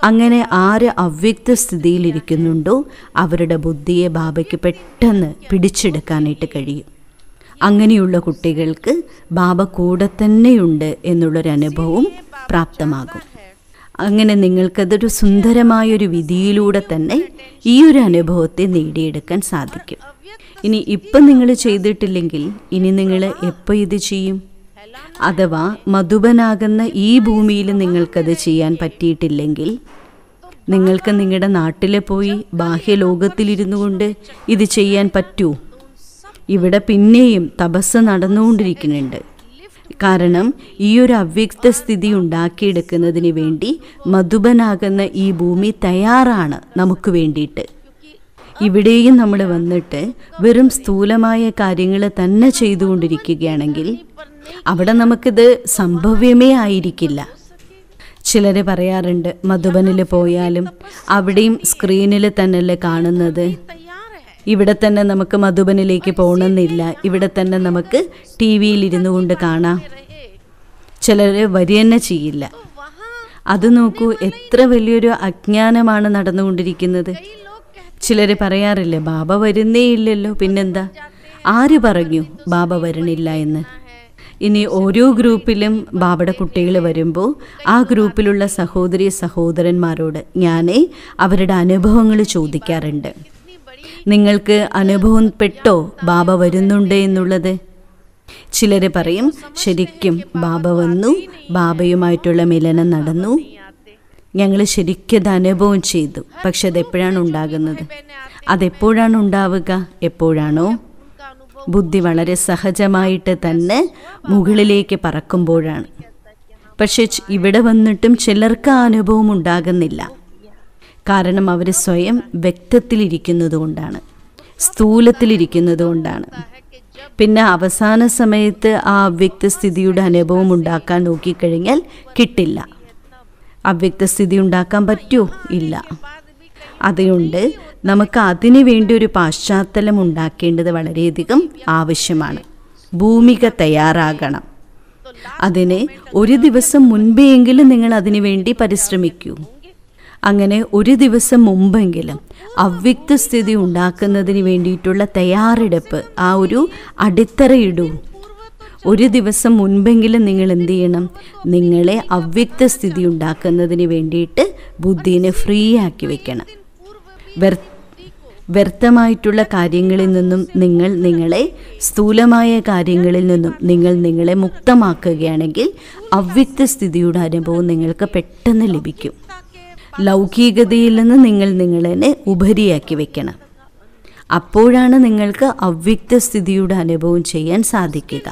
അങ്ങനെ ആര് അവ്യക്ത സ്ഥിതിയിലിരിക്കുന്നുണ്ടോ അവരുടെ ബുദ്ധിയെ ബാബയ്ക്ക് പെട്ടെന്ന് പിടിച്ചെടുക്കാനായിട്ട് കഴിയും അങ്ങനെയുള്ള കുട്ടികൾക്ക് ബാബ കൂടെ തന്നെയുണ്ട് എന്നുള്ളൊരനുഭവം പ്രാപ്തമാകും അങ്ങനെ നിങ്ങൾക്കതൊരു സുന്ദരമായൊരു വിധിയിലൂടെ തന്നെ ഈ ഒരു അനുഭവത്തെ നേടിയെടുക്കാൻ സാധിക്കും ഇനി ഇപ്പം നിങ്ങൾ ചെയ്തിട്ടില്ലെങ്കിൽ ഇനി നിങ്ങൾ എപ്പോൾ ഇത് ചെയ്യും അഥവാ മധുബനാകുന്ന ഈ ഭൂമിയിൽ നിങ്ങൾക്കത് ചെയ്യാൻ പറ്റിയിട്ടില്ലെങ്കിൽ നിങ്ങൾക്ക് നിങ്ങളുടെ നാട്ടിലെ പോയി ബാഹ്യലോകത്തിലിരുന്നു കൊണ്ട് ഇത് ചെയ്യാൻ പറ്റൂ ഇവിടെ പിന്നെയും തപസ് നടന്നുകൊണ്ടിരിക്കുന്നുണ്ട് കാരണം ഈ ഒരു അവ്യക്ത സ്ഥിതി ഉണ്ടാക്കിയെടുക്കുന്നതിന് വേണ്ടി മധുബനാകുന്ന ഈ ഭൂമി തയ്യാറാണ് നമുക്ക് വേണ്ടിയിട്ട് ഇവിടെയും നമ്മൾ വന്നിട്ട് വെറും സ്ഥൂലമായ കാര്യങ്ങൾ തന്നെ ചെയ്തുകൊണ്ടിരിക്കുകയാണെങ്കിൽ അവിടെ നമുക്കിത് സംഭവ്യമേ ആയിരിക്കില്ല ചിലർ പറയാറുണ്ട് മധുബനിൽ പോയാലും അവിടെയും സ്ക്രീനിൽ തന്നെയല്ലേ കാണുന്നത് ഇവിടെ തന്നെ നമുക്ക് മധുബനിലേക്ക് പോകണമെന്നില്ല ഇവിടെ തന്നെ നമുക്ക് ടി വിയിലിരുന്നു കൊണ്ട് കാണാം ചിലർ വരി തന്നെ ചെയ്യില്ല അത് നോക്കൂ എത്ര വലിയൊരു അജ്ഞാനമാണ് നടന്നുകൊണ്ടിരിക്കുന്നത് ചിലർ പറയാറില്ലേ ബാബ വരുന്നേ ഇല്ലല്ലോ പിന്നെന്താ ആര് പറഞ്ഞു ബാബ വരണില്ല എന്ന് ഇനി ഓരോ ഗ്രൂപ്പിലും ബാബയുടെ കുട്ടികൾ വരുമ്പോൾ ആ ഗ്രൂപ്പിലുള്ള സഹോദരി സഹോദരന്മാരോട് ഞാൻ അവരുടെ അനുഭവങ്ങൾ ചോദിക്കാറുണ്ട് നിങ്ങൾക്ക് അനുഭവം പെട്ടോ ബാബ വരുന്നുണ്ട് എന്നുള്ളത് ചിലർ പറയും ശരിക്കും ബാബ വന്നു ബാബയുമായിട്ടുള്ള മിലനം നടന്നു ഞങ്ങൾ ശരിക്കും അനുഭവം ചെയ്തു പക്ഷെ അതെപ്പോഴാണ് ഉണ്ടാകുന്നത് അതെപ്പോഴാണ് ഉണ്ടാവുക എപ്പോഴാണോ ബുദ്ധി വളരെ സഹജമായിട്ട് തന്നെ മുകളിലേക്ക് പറക്കുമ്പോഴാണ് പക്ഷെ ഇവിടെ വന്നിട്ടും ചിലർക്ക് ആ അനുഭവം ഉണ്ടാകുന്നില്ല കാരണം അവർ സ്വയം വ്യക്തത്തിലിരിക്കുന്നതുകൊണ്ടാണ് സ്ഥൂലത്തിലിരിക്കുന്നതുകൊണ്ടാണ് പിന്നെ അവസാന സമയത്ത് ആ വ്യക്തസ്ഥിതിയുടെ അനുഭവം ഉണ്ടാക്കാൻ നോക്കിക്കഴിഞ്ഞാൽ കിട്ടില്ല അവ്യക്തസ്ഥിതി ഉണ്ടാക്കാൻ പറ്റുമോ ഇല്ല അതുകൊണ്ട് നമുക്ക് അതിനു വേണ്ടി ഒരു പാശ്ചാത്തലം ഉണ്ടാക്കേണ്ടത് വളരെയധികം ആവശ്യമാണ് ഭൂമിക തയ്യാറാകണം അതിന് ഒരു ദിവസം മുൻപെയെങ്കിലും നിങ്ങൾ അതിനു വേണ്ടി പരിശ്രമിക്കൂ അങ്ങനെ ഒരു ദിവസം മുമ്പെങ്കിലും അവ്യക്തസ്ഥിതി ഉണ്ടാക്കുന്നതിന് വേണ്ടിയിട്ടുള്ള തയ്യാറെടുപ്പ് ആ ഒരു അടിത്തറയിടൂ ഒരു ദിവസം മുൻപെങ്കിലും നിങ്ങൾ എന്ത് ചെയ്യണം നിങ്ങളെ അവ്യക്ത സ്ഥിതി ഉണ്ടാക്കുന്നതിന് വേണ്ടിയിട്ട് ബുദ്ധിനെ ഫ്രീ ആക്കി വെക്കണം വ്യർത്ഥമായിട്ടുള്ള കാര്യങ്ങളിൽ നിന്നും നിങ്ങൾ നിങ്ങളെ സ്ഥൂലമായ കാര്യങ്ങളിൽ നിന്നും നിങ്ങൾ നിങ്ങളെ മുക്തമാക്കുകയാണെങ്കിൽ അവ്യക്ത സ്ഥിതിയുടെ അനുഭവം നിങ്ങൾക്ക് പെട്ടെന്ന് ലഭിക്കും ലൗകികതയിൽ നിന്ന് നിങ്ങൾ നിങ്ങളെ ഉപരിയാക്കി വെക്കണം അപ്പോഴാണ് നിങ്ങൾക്ക് അവ്യക്ത സ്ഥിതിയുടെ അനുഭവം ചെയ്യാൻ സാധിക്കുക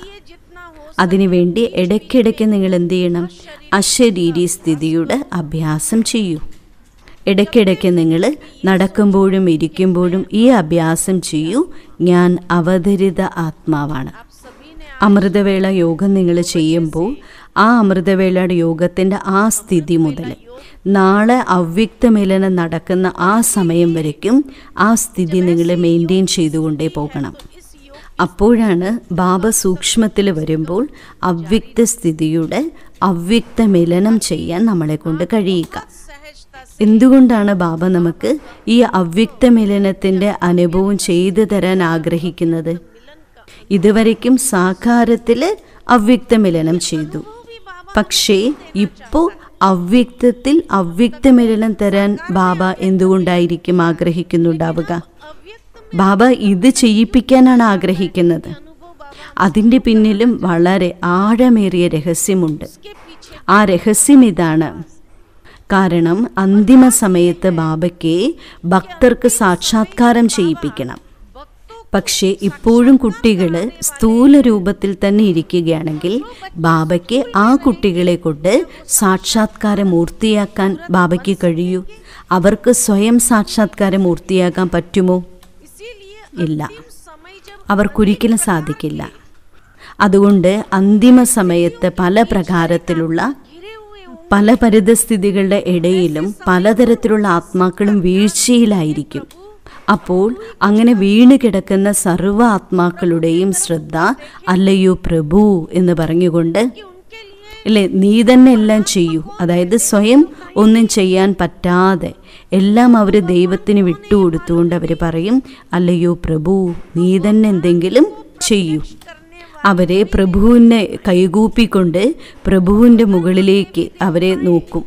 അതിനുവേണ്ടി ഇടയ്ക്കിടയ്ക്ക് നിങ്ങൾ എന്ത് ചെയ്യണം അശരീരി സ്ഥിതിയുടെ അഭ്യാസം ചെയ്യൂ ഇടയ്ക്കിടയ്ക്ക് നിങ്ങൾ നടക്കുമ്പോഴും ഇരിക്കുമ്പോഴും ഈ അഭ്യാസം ചെയ്യൂ ഞാൻ അവതരിത ആത്മാവാണ് അമൃതവേള യോഗം നിങ്ങൾ ചെയ്യുമ്പോൾ ആ അമൃതവേളയുടെ യോഗത്തിൻ്റെ ആ സ്ഥിതി മുതൽ നാളെ അവ്യക്തമിലനം നടക്കുന്ന ആ സമയം വരയ്ക്കും ആ സ്ഥിതി നിങ്ങൾ മെയിൻറ്റെയിൻ ചെയ്തുകൊണ്ടേ പോകണം അപ്പോഴാണ് ബാബ സൂക്ഷ്മത്തിൽ വരുമ്പോൾ അവ്യക്തസ്ഥിതിയുടെ അവ്യക്ത മിലനം ചെയ്യാൻ നമ്മളെ കൊണ്ട് കഴിയുക എന്തുകൊണ്ടാണ് ബാബ നമുക്ക് ഈ അവ്യക്ത മിലനത്തിൻ്റെ അനുഭവം ചെയ്തു തരാൻ ആഗ്രഹിക്കുന്നത് ഇതുവരയ്ക്കും സാകാരത്തിൽ അവ്യക്ത മിലനം ചെയ്തു പക്ഷേ ഇപ്പോൾ അവ്യക്തത്തിൽ മിലനം തരാൻ ബാബ എന്തുകൊണ്ടായിരിക്കും ആഗ്രഹിക്കുന്നുണ്ടാവുക ബാബ ഇത് ചെയ്യിപ്പിക്കാനാണ് ആഗ്രഹിക്കുന്നത് അതിൻ്റെ പിന്നിലും വളരെ ആഴമേറിയ രഹസ്യമുണ്ട് ആ രഹസ്യം ഇതാണ് കാരണം അന്തിമ സമയത്ത് ബാബയ്ക്ക് ഭക്തർക്ക് സാക്ഷാത്കാരം ചെയ്യിപ്പിക്കണം പക്ഷേ ഇപ്പോഴും കുട്ടികൾ സ്ഥൂല രൂപത്തിൽ തന്നെ ഇരിക്കുകയാണെങ്കിൽ ബാബയ്ക്ക് ആ കുട്ടികളെ കൊണ്ട് സാക്ഷാത്കാരം പൂർത്തിയാക്കാൻ ബാബയ്ക്ക് കഴിയൂ അവർക്ക് സ്വയം സാക്ഷാത്കാരം പൂർത്തിയാക്കാൻ പറ്റുമോ ഇല്ല അവർക്കൊരിക്കലും സാധിക്കില്ല അതുകൊണ്ട് അന്തിമ സമയത്ത് പല പ്രകാരത്തിലുള്ള പല പരിതസ്ഥിതികളുടെ ഇടയിലും പലതരത്തിലുള്ള ആത്മാക്കളും വീഴ്ചയിലായിരിക്കും അപ്പോൾ അങ്ങനെ വീണ് കിടക്കുന്ന സർവ്വ ആത്മാക്കളുടെയും ശ്രദ്ധ അല്ലയോ പ്രഭു എന്ന് പറഞ്ഞുകൊണ്ട് അല്ലേ നീ തന്നെ എല്ലാം ചെയ്യൂ അതായത് സ്വയം ഒന്നും ചെയ്യാൻ പറ്റാതെ എല്ലാം അവർ ദൈവത്തിന് വിട്ടുകൊടുത്തുകൊണ്ട് അവർ പറയും അല്ലയോ പ്രഭു നീ തന്നെ എന്തെങ്കിലും ചെയ്യൂ അവരെ പ്രഭുവിനെ കൈകൂപ്പിക്കൊണ്ട് പ്രഭുവിൻ്റെ മുകളിലേക്ക് അവരെ നോക്കും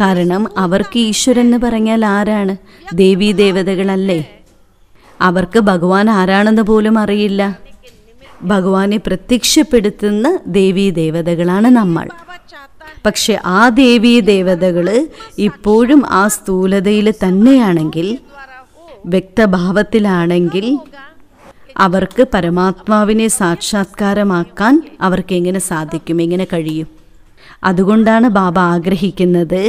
കാരണം അവർക്ക് ഈശ്വരൻ എന്ന് പറഞ്ഞാൽ ആരാണ് ദേവീ ദേവതകളല്ലേ അവർക്ക് ഭഗവാൻ ആരാണെന്ന് പോലും അറിയില്ല ഭഗവാനെ പ്രത്യക്ഷപ്പെടുത്തുന്ന ദേവീ ദേവതകളാണ് നമ്മൾ പക്ഷെ ആ ദേവീ ദേവതകൾ ഇപ്പോഴും ആ സ്ഥൂലതയിൽ തന്നെയാണെങ്കിൽ വ്യക്തഭാവത്തിലാണെങ്കിൽ അവർക്ക് പരമാത്മാവിനെ സാക്ഷാത്കാരമാക്കാൻ അവർക്ക് എങ്ങനെ സാധിക്കും എങ്ങനെ കഴിയും അതുകൊണ്ടാണ് ബാബ ആഗ്രഹിക്കുന്നത്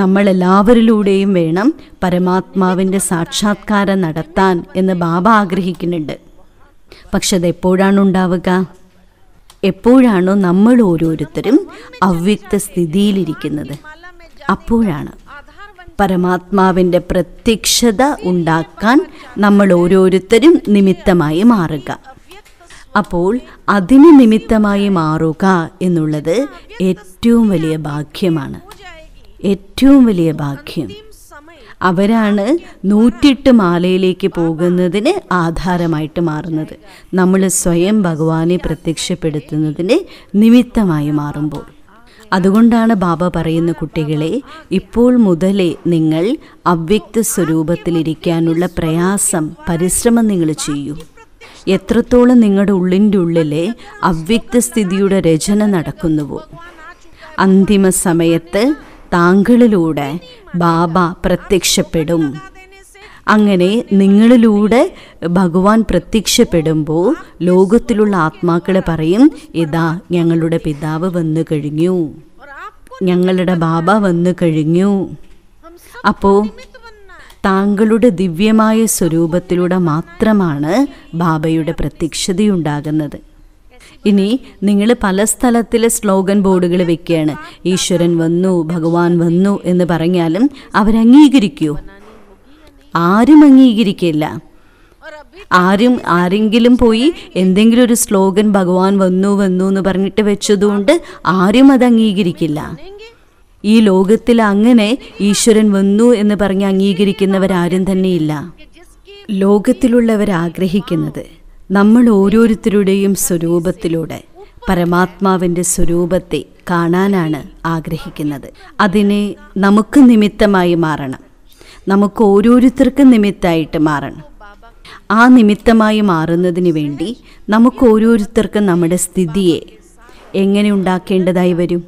നമ്മളെല്ലാവരിലൂടെയും വേണം പരമാത്മാവിൻ്റെ സാക്ഷാത്കാരം നടത്താൻ എന്ന് ബാബ ആഗ്രഹിക്കുന്നുണ്ട് പക്ഷെ അതെപ്പോഴാണ് ഉണ്ടാവുക എപ്പോഴാണോ നമ്മൾ ഓരോരുത്തരും അവ്യക്ത സ്ഥിതിയിലിരിക്കുന്നത് അപ്പോഴാണ് പരമാത്മാവിൻ്റെ പ്രത്യക്ഷത ഉണ്ടാക്കാൻ നമ്മൾ ഓരോരുത്തരും നിമിത്തമായി മാറുക അപ്പോൾ അതിന് നിമിത്തമായി മാറുക എന്നുള്ളത് ഏറ്റവും വലിയ ഭാഗ്യമാണ് ഏറ്റവും വലിയ ഭാഗ്യം അവരാണ് നൂറ്റിട്ട് മാലയിലേക്ക് പോകുന്നതിന് ആധാരമായിട്ട് മാറുന്നത് നമ്മൾ സ്വയം ഭഗവാനെ പ്രത്യക്ഷപ്പെടുത്തുന്നതിന് നിമിത്തമായി മാറുമ്പോൾ അതുകൊണ്ടാണ് ബാബ പറയുന്ന കുട്ടികളെ ഇപ്പോൾ മുതലേ നിങ്ങൾ അവ്യക്ത സ്വരൂപത്തിലിരിക്കാനുള്ള പ്രയാസം പരിശ്രമം നിങ്ങൾ ചെയ്യൂ എത്രത്തോളം നിങ്ങളുടെ ഉള്ളിൻ്റെ ഉള്ളിലെ അവ്യക്തസ്ഥിതിയുടെ രചന നടക്കുന്നുവോ അന്തിമ സമയത്ത് താങ്കളിലൂടെ ബാബ പ്രത്യക്ഷപ്പെടും അങ്ങനെ നിങ്ങളിലൂടെ ഭഗവാൻ പ്രത്യക്ഷപ്പെടുമ്പോൾ ലോകത്തിലുള്ള ആത്മാക്കൾ പറയും ഇതാ ഞങ്ങളുടെ പിതാവ് വന്നു കഴിഞ്ഞു ഞങ്ങളുടെ ബാബ വന്നു കഴിഞ്ഞു അപ്പോൾ താങ്കളുടെ ദിവ്യമായ സ്വരൂപത്തിലൂടെ മാത്രമാണ് ബാബയുടെ പ്രത്യക്ഷതയുണ്ടാകുന്നത് ഇനി നിങ്ങൾ പല സ്ഥലത്തിലെ സ്ലോഗൻ ബോർഡുകൾ വെക്കുകയാണ് ഈശ്വരൻ വന്നു ഭഗവാൻ വന്നു എന്ന് പറഞ്ഞാലും അവരംഗീകരിക്കൂ ആരും അംഗീകരിക്കില്ല ആരും ആരെങ്കിലും പോയി എന്തെങ്കിലും ഒരു സ്ലോഗൻ ഭഗവാൻ വന്നു വന്നു എന്ന് പറഞ്ഞിട്ട് വെച്ചതുകൊണ്ട് ആരും അത് അംഗീകരിക്കില്ല ഈ ലോകത്തിൽ അങ്ങനെ ഈശ്വരൻ വന്നു എന്ന് പറഞ്ഞ് അംഗീകരിക്കുന്നവരാരും തന്നെയില്ല ലോകത്തിലുള്ളവർ ആഗ്രഹിക്കുന്നത് നമ്മൾ ഓരോരുത്തരുടെയും സ്വരൂപത്തിലൂടെ പരമാത്മാവിൻ്റെ സ്വരൂപത്തെ കാണാനാണ് ആഗ്രഹിക്കുന്നത് അതിനെ നമുക്ക് നിമിത്തമായി മാറണം നമുക്ക് ഓരോരുത്തർക്കും നിമിത്തമായിട്ട് മാറണം ആ നിമിത്തമായി മാറുന്നതിന് വേണ്ടി നമുക്ക് ഓരോരുത്തർക്കും നമ്മുടെ സ്ഥിതിയെ എങ്ങനെ ഉണ്ടാക്കേണ്ടതായി വരും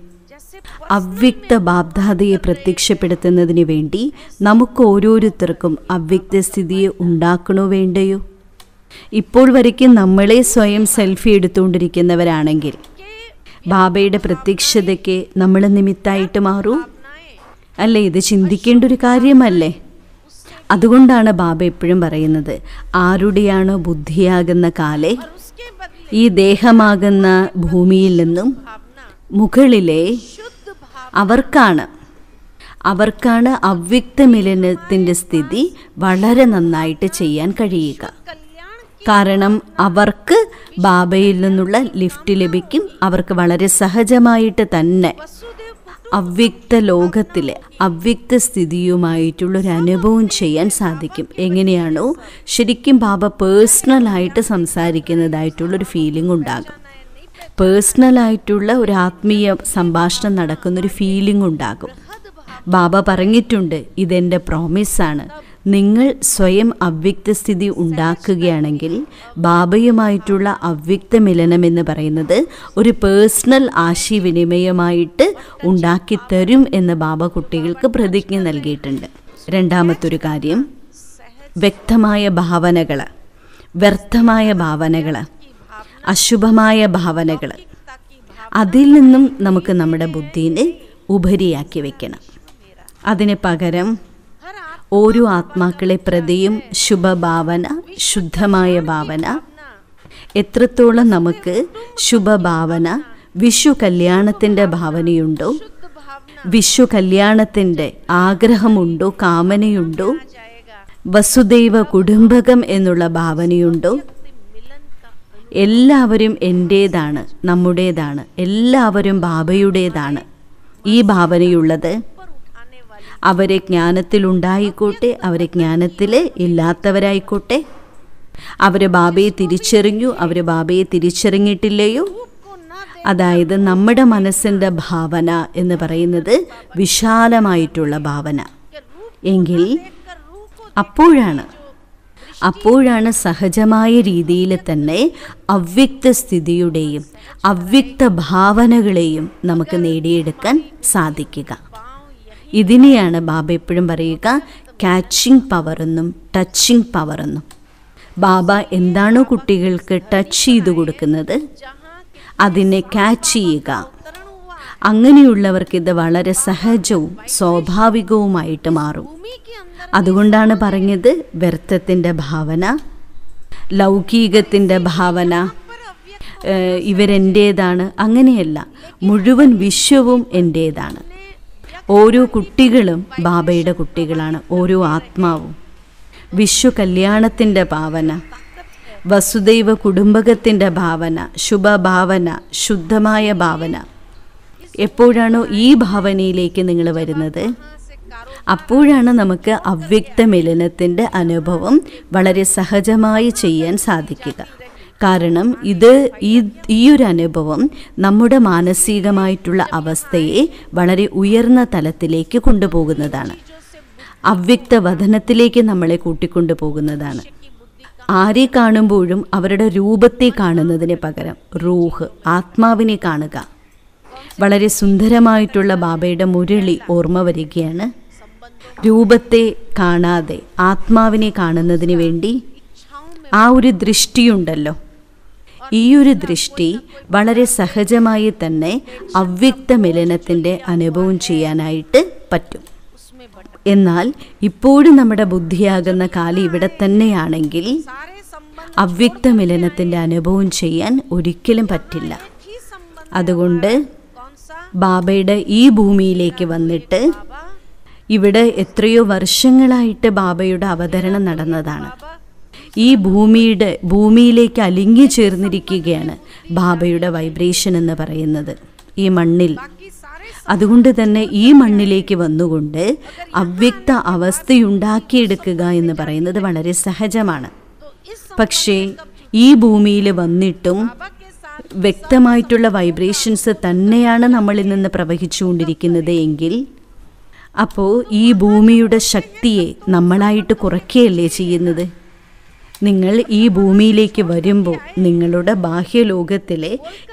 അവ്യക്ത ബാബ്ദാതയെ പ്രത്യക്ഷപ്പെടുത്തുന്നതിന് വേണ്ടി നമുക്ക് ഓരോരുത്തർക്കും അവ്യക്ത സ്ഥിതിയെ ഉണ്ടാക്കണോ വേണ്ടയോ ഇപ്പോൾ വരയ്ക്കും നമ്മളെ സ്വയം സെൽഫി എടുത്തുകൊണ്ടിരിക്കുന്നവരാണെങ്കിൽ ബാബയുടെ പ്രത്യക്ഷതയ്ക്ക് നമ്മൾ നിമിത്തായിട്ട് മാറൂ അല്ലേ ഇത് ചിന്തിക്കേണ്ട ഒരു കാര്യമല്ലേ അതുകൊണ്ടാണ് ബാബ എപ്പോഴും പറയുന്നത് ആരുടെയാണ് ബുദ്ധിയാകുന്ന കാലെ ഈ ദേഹമാകുന്ന ഭൂമിയിൽ നിന്നും മുകളിലെ അവർക്കാണ് അവർക്കാണ് അവ്യക്തമിലനത്തിൻ്റെ സ്ഥിതി വളരെ നന്നായിട്ട് ചെയ്യാൻ കഴിയുക കാരണം അവർക്ക് ബാബയിൽ നിന്നുള്ള ലിഫ്റ്റ് ലഭിക്കും അവർക്ക് വളരെ സഹജമായിട്ട് തന്നെ അവ്യക്ത ലോകത്തിലെ അവ്യക്ത സ്ഥിതിയുമായിട്ടുള്ളൊരു അനുഭവം ചെയ്യാൻ സാധിക്കും എങ്ങനെയാണോ ശരിക്കും ബാബ പേഴ്സണലായിട്ട് സംസാരിക്കുന്നതായിട്ടുള്ളൊരു ഫീലിംഗ് ഉണ്ടാകും പേഴ്സണലായിട്ടുള്ള ഒരു ആത്മീയ സംഭാഷണം നടക്കുന്നൊരു ഫീലിംഗ് ഉണ്ടാകും ബാബ പറഞ്ഞിട്ടുണ്ട് ഇതെൻ്റെ പ്രോമിസാണ് നിങ്ങൾ സ്വയം അവ്യക്തസ്ഥിതി ഉണ്ടാക്കുകയാണെങ്കിൽ ബാബയുമായിട്ടുള്ള അവ്യക്ത എന്ന് പറയുന്നത് ഒരു പേഴ്സണൽ ആശയവിനിമയമായിട്ട് ഉണ്ടാക്കിത്തരും എന്ന് ബാബ കുട്ടികൾക്ക് പ്രതിജ്ഞ നൽകിയിട്ടുണ്ട് രണ്ടാമത്തൊരു കാര്യം വ്യക്തമായ ഭാവനകൾ വ്യർത്ഥമായ ഭാവനകൾ അശുഭമായ ഭാവനകൾ അതിൽ നിന്നും നമുക്ക് നമ്മുടെ ബുദ്ധീനെ ഉപരിയാക്കി വെക്കണം അതിന് പകരം ഓരോ ആത്മാക്കളെ പ്രതിയും ശുഭഭാവന ശുദ്ധമായ ഭാവന എത്രത്തോളം നമുക്ക് ശുഭഭാവന വിഷു കല്യാണത്തിൻ്റെ ഭാവനയുണ്ടോ വിഷു കല്യാണത്തിൻ്റെ ആഗ്രഹമുണ്ടോ കാമനയുണ്ടോ വസുദൈവ കുടുംബകം എന്നുള്ള ഭാവനയുണ്ടോ എല്ലാവരും എൻ്റേതാണ് നമ്മുടേതാണ് എല്ലാവരും ബാബയുടേതാണ് ഈ ഭാവനയുള്ളത് അവരെ ജ്ഞാനത്തിലുണ്ടായിക്കോട്ടെ അവരെ ജ്ഞാനത്തിൽ ഇല്ലാത്തവരായിക്കോട്ടെ അവരെ ബാബയെ തിരിച്ചറിഞ്ഞു അവരെ ബാബയെ തിരിച്ചറിഞ്ഞിട്ടില്ലയോ അതായത് നമ്മുടെ മനസ്സിൻ്റെ ഭാവന എന്ന് പറയുന്നത് വിശാലമായിട്ടുള്ള ഭാവന എങ്കിൽ അപ്പോഴാണ് അപ്പോഴാണ് സഹജമായ രീതിയിൽ തന്നെ അവ്യക്ത സ്ഥിതിയുടെയും അവ്യക്ത ഭാവനകളെയും നമുക്ക് നേടിയെടുക്കാൻ സാധിക്കുക ഇതിനെയാണ് ബാബ എപ്പോഴും പറയുക ക്യാച്ചിങ് പവർ എന്നും ടച്ചിങ് പവർ എന്നും ബാബ എന്താണോ കുട്ടികൾക്ക് ടച്ച് ചെയ്ത് കൊടുക്കുന്നത് അതിനെ ക്യാച്ച് ചെയ്യുക അങ്ങനെയുള്ളവർക്ക് ഇത് വളരെ സഹജവും സ്വാഭാവികവുമായിട്ട് മാറും അതുകൊണ്ടാണ് പറഞ്ഞത് വ്യർത്ഥത്തിൻ്റെ ഭാവന ലൗകികത്തിൻ്റെ ഭാവന ഇവരെൻ്റേതാണ് അങ്ങനെയല്ല മുഴുവൻ വിശ്വവും എൻ്റേതാണ് ഓരോ കുട്ടികളും ബാബയുടെ കുട്ടികളാണ് ഓരോ ആത്മാവും വിശ്വ കല്യാണത്തിൻ്റെ ഭാവന വസുദൈവ കുടുംബകത്തിൻ്റെ ഭാവന ശുഭഭാവന ശുദ്ധമായ ഭാവന എപ്പോഴാണോ ഈ ഭാവനയിലേക്ക് നിങ്ങൾ വരുന്നത് അപ്പോഴാണ് നമുക്ക് അവ്യക്ത മിലനത്തിൻ്റെ അനുഭവം വളരെ സഹജമായി ചെയ്യാൻ സാധിക്കുക കാരണം ഇത് ഈ ഒരു അനുഭവം നമ്മുടെ മാനസികമായിട്ടുള്ള അവസ്ഥയെ വളരെ ഉയർന്ന തലത്തിലേക്ക് കൊണ്ടുപോകുന്നതാണ് അവ്യക്ത വധനത്തിലേക്ക് നമ്മളെ കൂട്ടിക്കൊണ്ടു പോകുന്നതാണ് ആരെ കാണുമ്പോഴും അവരുടെ രൂപത്തെ കാണുന്നതിന് പകരം റൂഹ് ആത്മാവിനെ കാണുക വളരെ സുന്ദരമായിട്ടുള്ള ബാബയുടെ മുരളി ഓർമ്മ വരികയാണ് രൂപത്തെ കാണാതെ ആത്മാവിനെ കാണുന്നതിന് വേണ്ടി ആ ഒരു ദൃഷ്ടിയുണ്ടല്ലോ ഈയൊരു ദൃഷ്ടി വളരെ സഹജമായി തന്നെ അവ്യക്ത മിലനത്തിൻ്റെ അനുഭവം ചെയ്യാനായിട്ട് പറ്റും എന്നാൽ ഇപ്പോഴും നമ്മുടെ ബുദ്ധിയാകുന്ന കാലി ഇവിടെ തന്നെയാണെങ്കിൽ അവ്യക്ത മിലനത്തിൻ്റെ അനുഭവം ചെയ്യാൻ ഒരിക്കലും പറ്റില്ല അതുകൊണ്ട് ബാബയുടെ ഈ ഭൂമിയിലേക്ക് വന്നിട്ട് ഇവിടെ എത്രയോ വർഷങ്ങളായിട്ട് ബാബയുടെ അവതരണം നടന്നതാണ് ഈ ഭൂമിയുടെ ഭൂമിയിലേക്ക് അലിങ്ങി ചേർന്നിരിക്കുകയാണ് ബാബയുടെ വൈബ്രേഷൻ എന്ന് പറയുന്നത് ഈ മണ്ണിൽ അതുകൊണ്ട് തന്നെ ഈ മണ്ണിലേക്ക് വന്നുകൊണ്ട് അവ്യക്ത അവസ്ഥയുണ്ടാക്കിയെടുക്കുക എന്ന് പറയുന്നത് വളരെ സഹജമാണ് പക്ഷേ ഈ ഭൂമിയിൽ വന്നിട്ടും വ്യക്തമായിട്ടുള്ള വൈബ്രേഷൻസ് തന്നെയാണ് നമ്മളിൽ നിന്ന് പ്രവഹിച്ചുകൊണ്ടിരിക്കുന്നത് എങ്കിൽ അപ്പോൾ ഈ ഭൂമിയുടെ ശക്തിയെ നമ്മളായിട്ട് കുറയ്ക്കുകയല്ലേ ചെയ്യുന്നത് നിങ്ങൾ ഈ ഭൂമിയിലേക്ക് വരുമ്പോൾ നിങ്ങളുടെ ബാഹ്യലോകത്തിലെ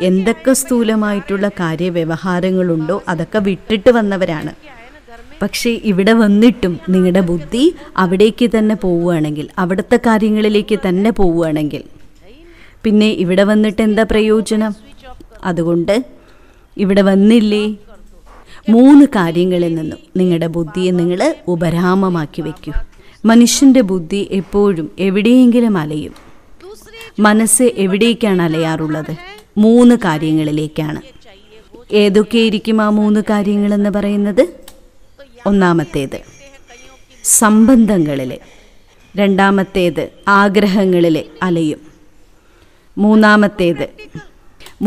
എന്തൊക്കെ സ്ഥൂലമായിട്ടുള്ള കാര്യവ്യവഹാരങ്ങളുണ്ടോ അതൊക്കെ വിട്ടിട്ട് വന്നവരാണ് പക്ഷേ ഇവിടെ വന്നിട്ടും നിങ്ങളുടെ ബുദ്ധി അവിടേക്ക് തന്നെ പോവുകയാണെങ്കിൽ അവിടുത്തെ കാര്യങ്ങളിലേക്ക് തന്നെ പോവുകയാണെങ്കിൽ പിന്നെ ഇവിടെ വന്നിട്ട് എന്താ പ്രയോജനം അതുകൊണ്ട് ഇവിടെ വന്നില്ലേ മൂന്ന് കാര്യങ്ങളിൽ നിന്നും നിങ്ങളുടെ ബുദ്ധിയെ നിങ്ങൾ ഉപരാമമാക്കി വയ്ക്കൂ മനുഷ്യന്റെ ബുദ്ധി എപ്പോഴും എവിടെയെങ്കിലും അലയും മനസ്സ് എവിടേക്കാണ് അലയാറുള്ളത് മൂന്ന് കാര്യങ്ങളിലേക്കാണ് ഏതൊക്കെയായിരിക്കും ആ മൂന്ന് കാര്യങ്ങളെന്ന് പറയുന്നത് ഒന്നാമത്തേത് സംബന്ധങ്ങളിലെ രണ്ടാമത്തേത് ആഗ്രഹങ്ങളിലെ അലയും മൂന്നാമത്തേത്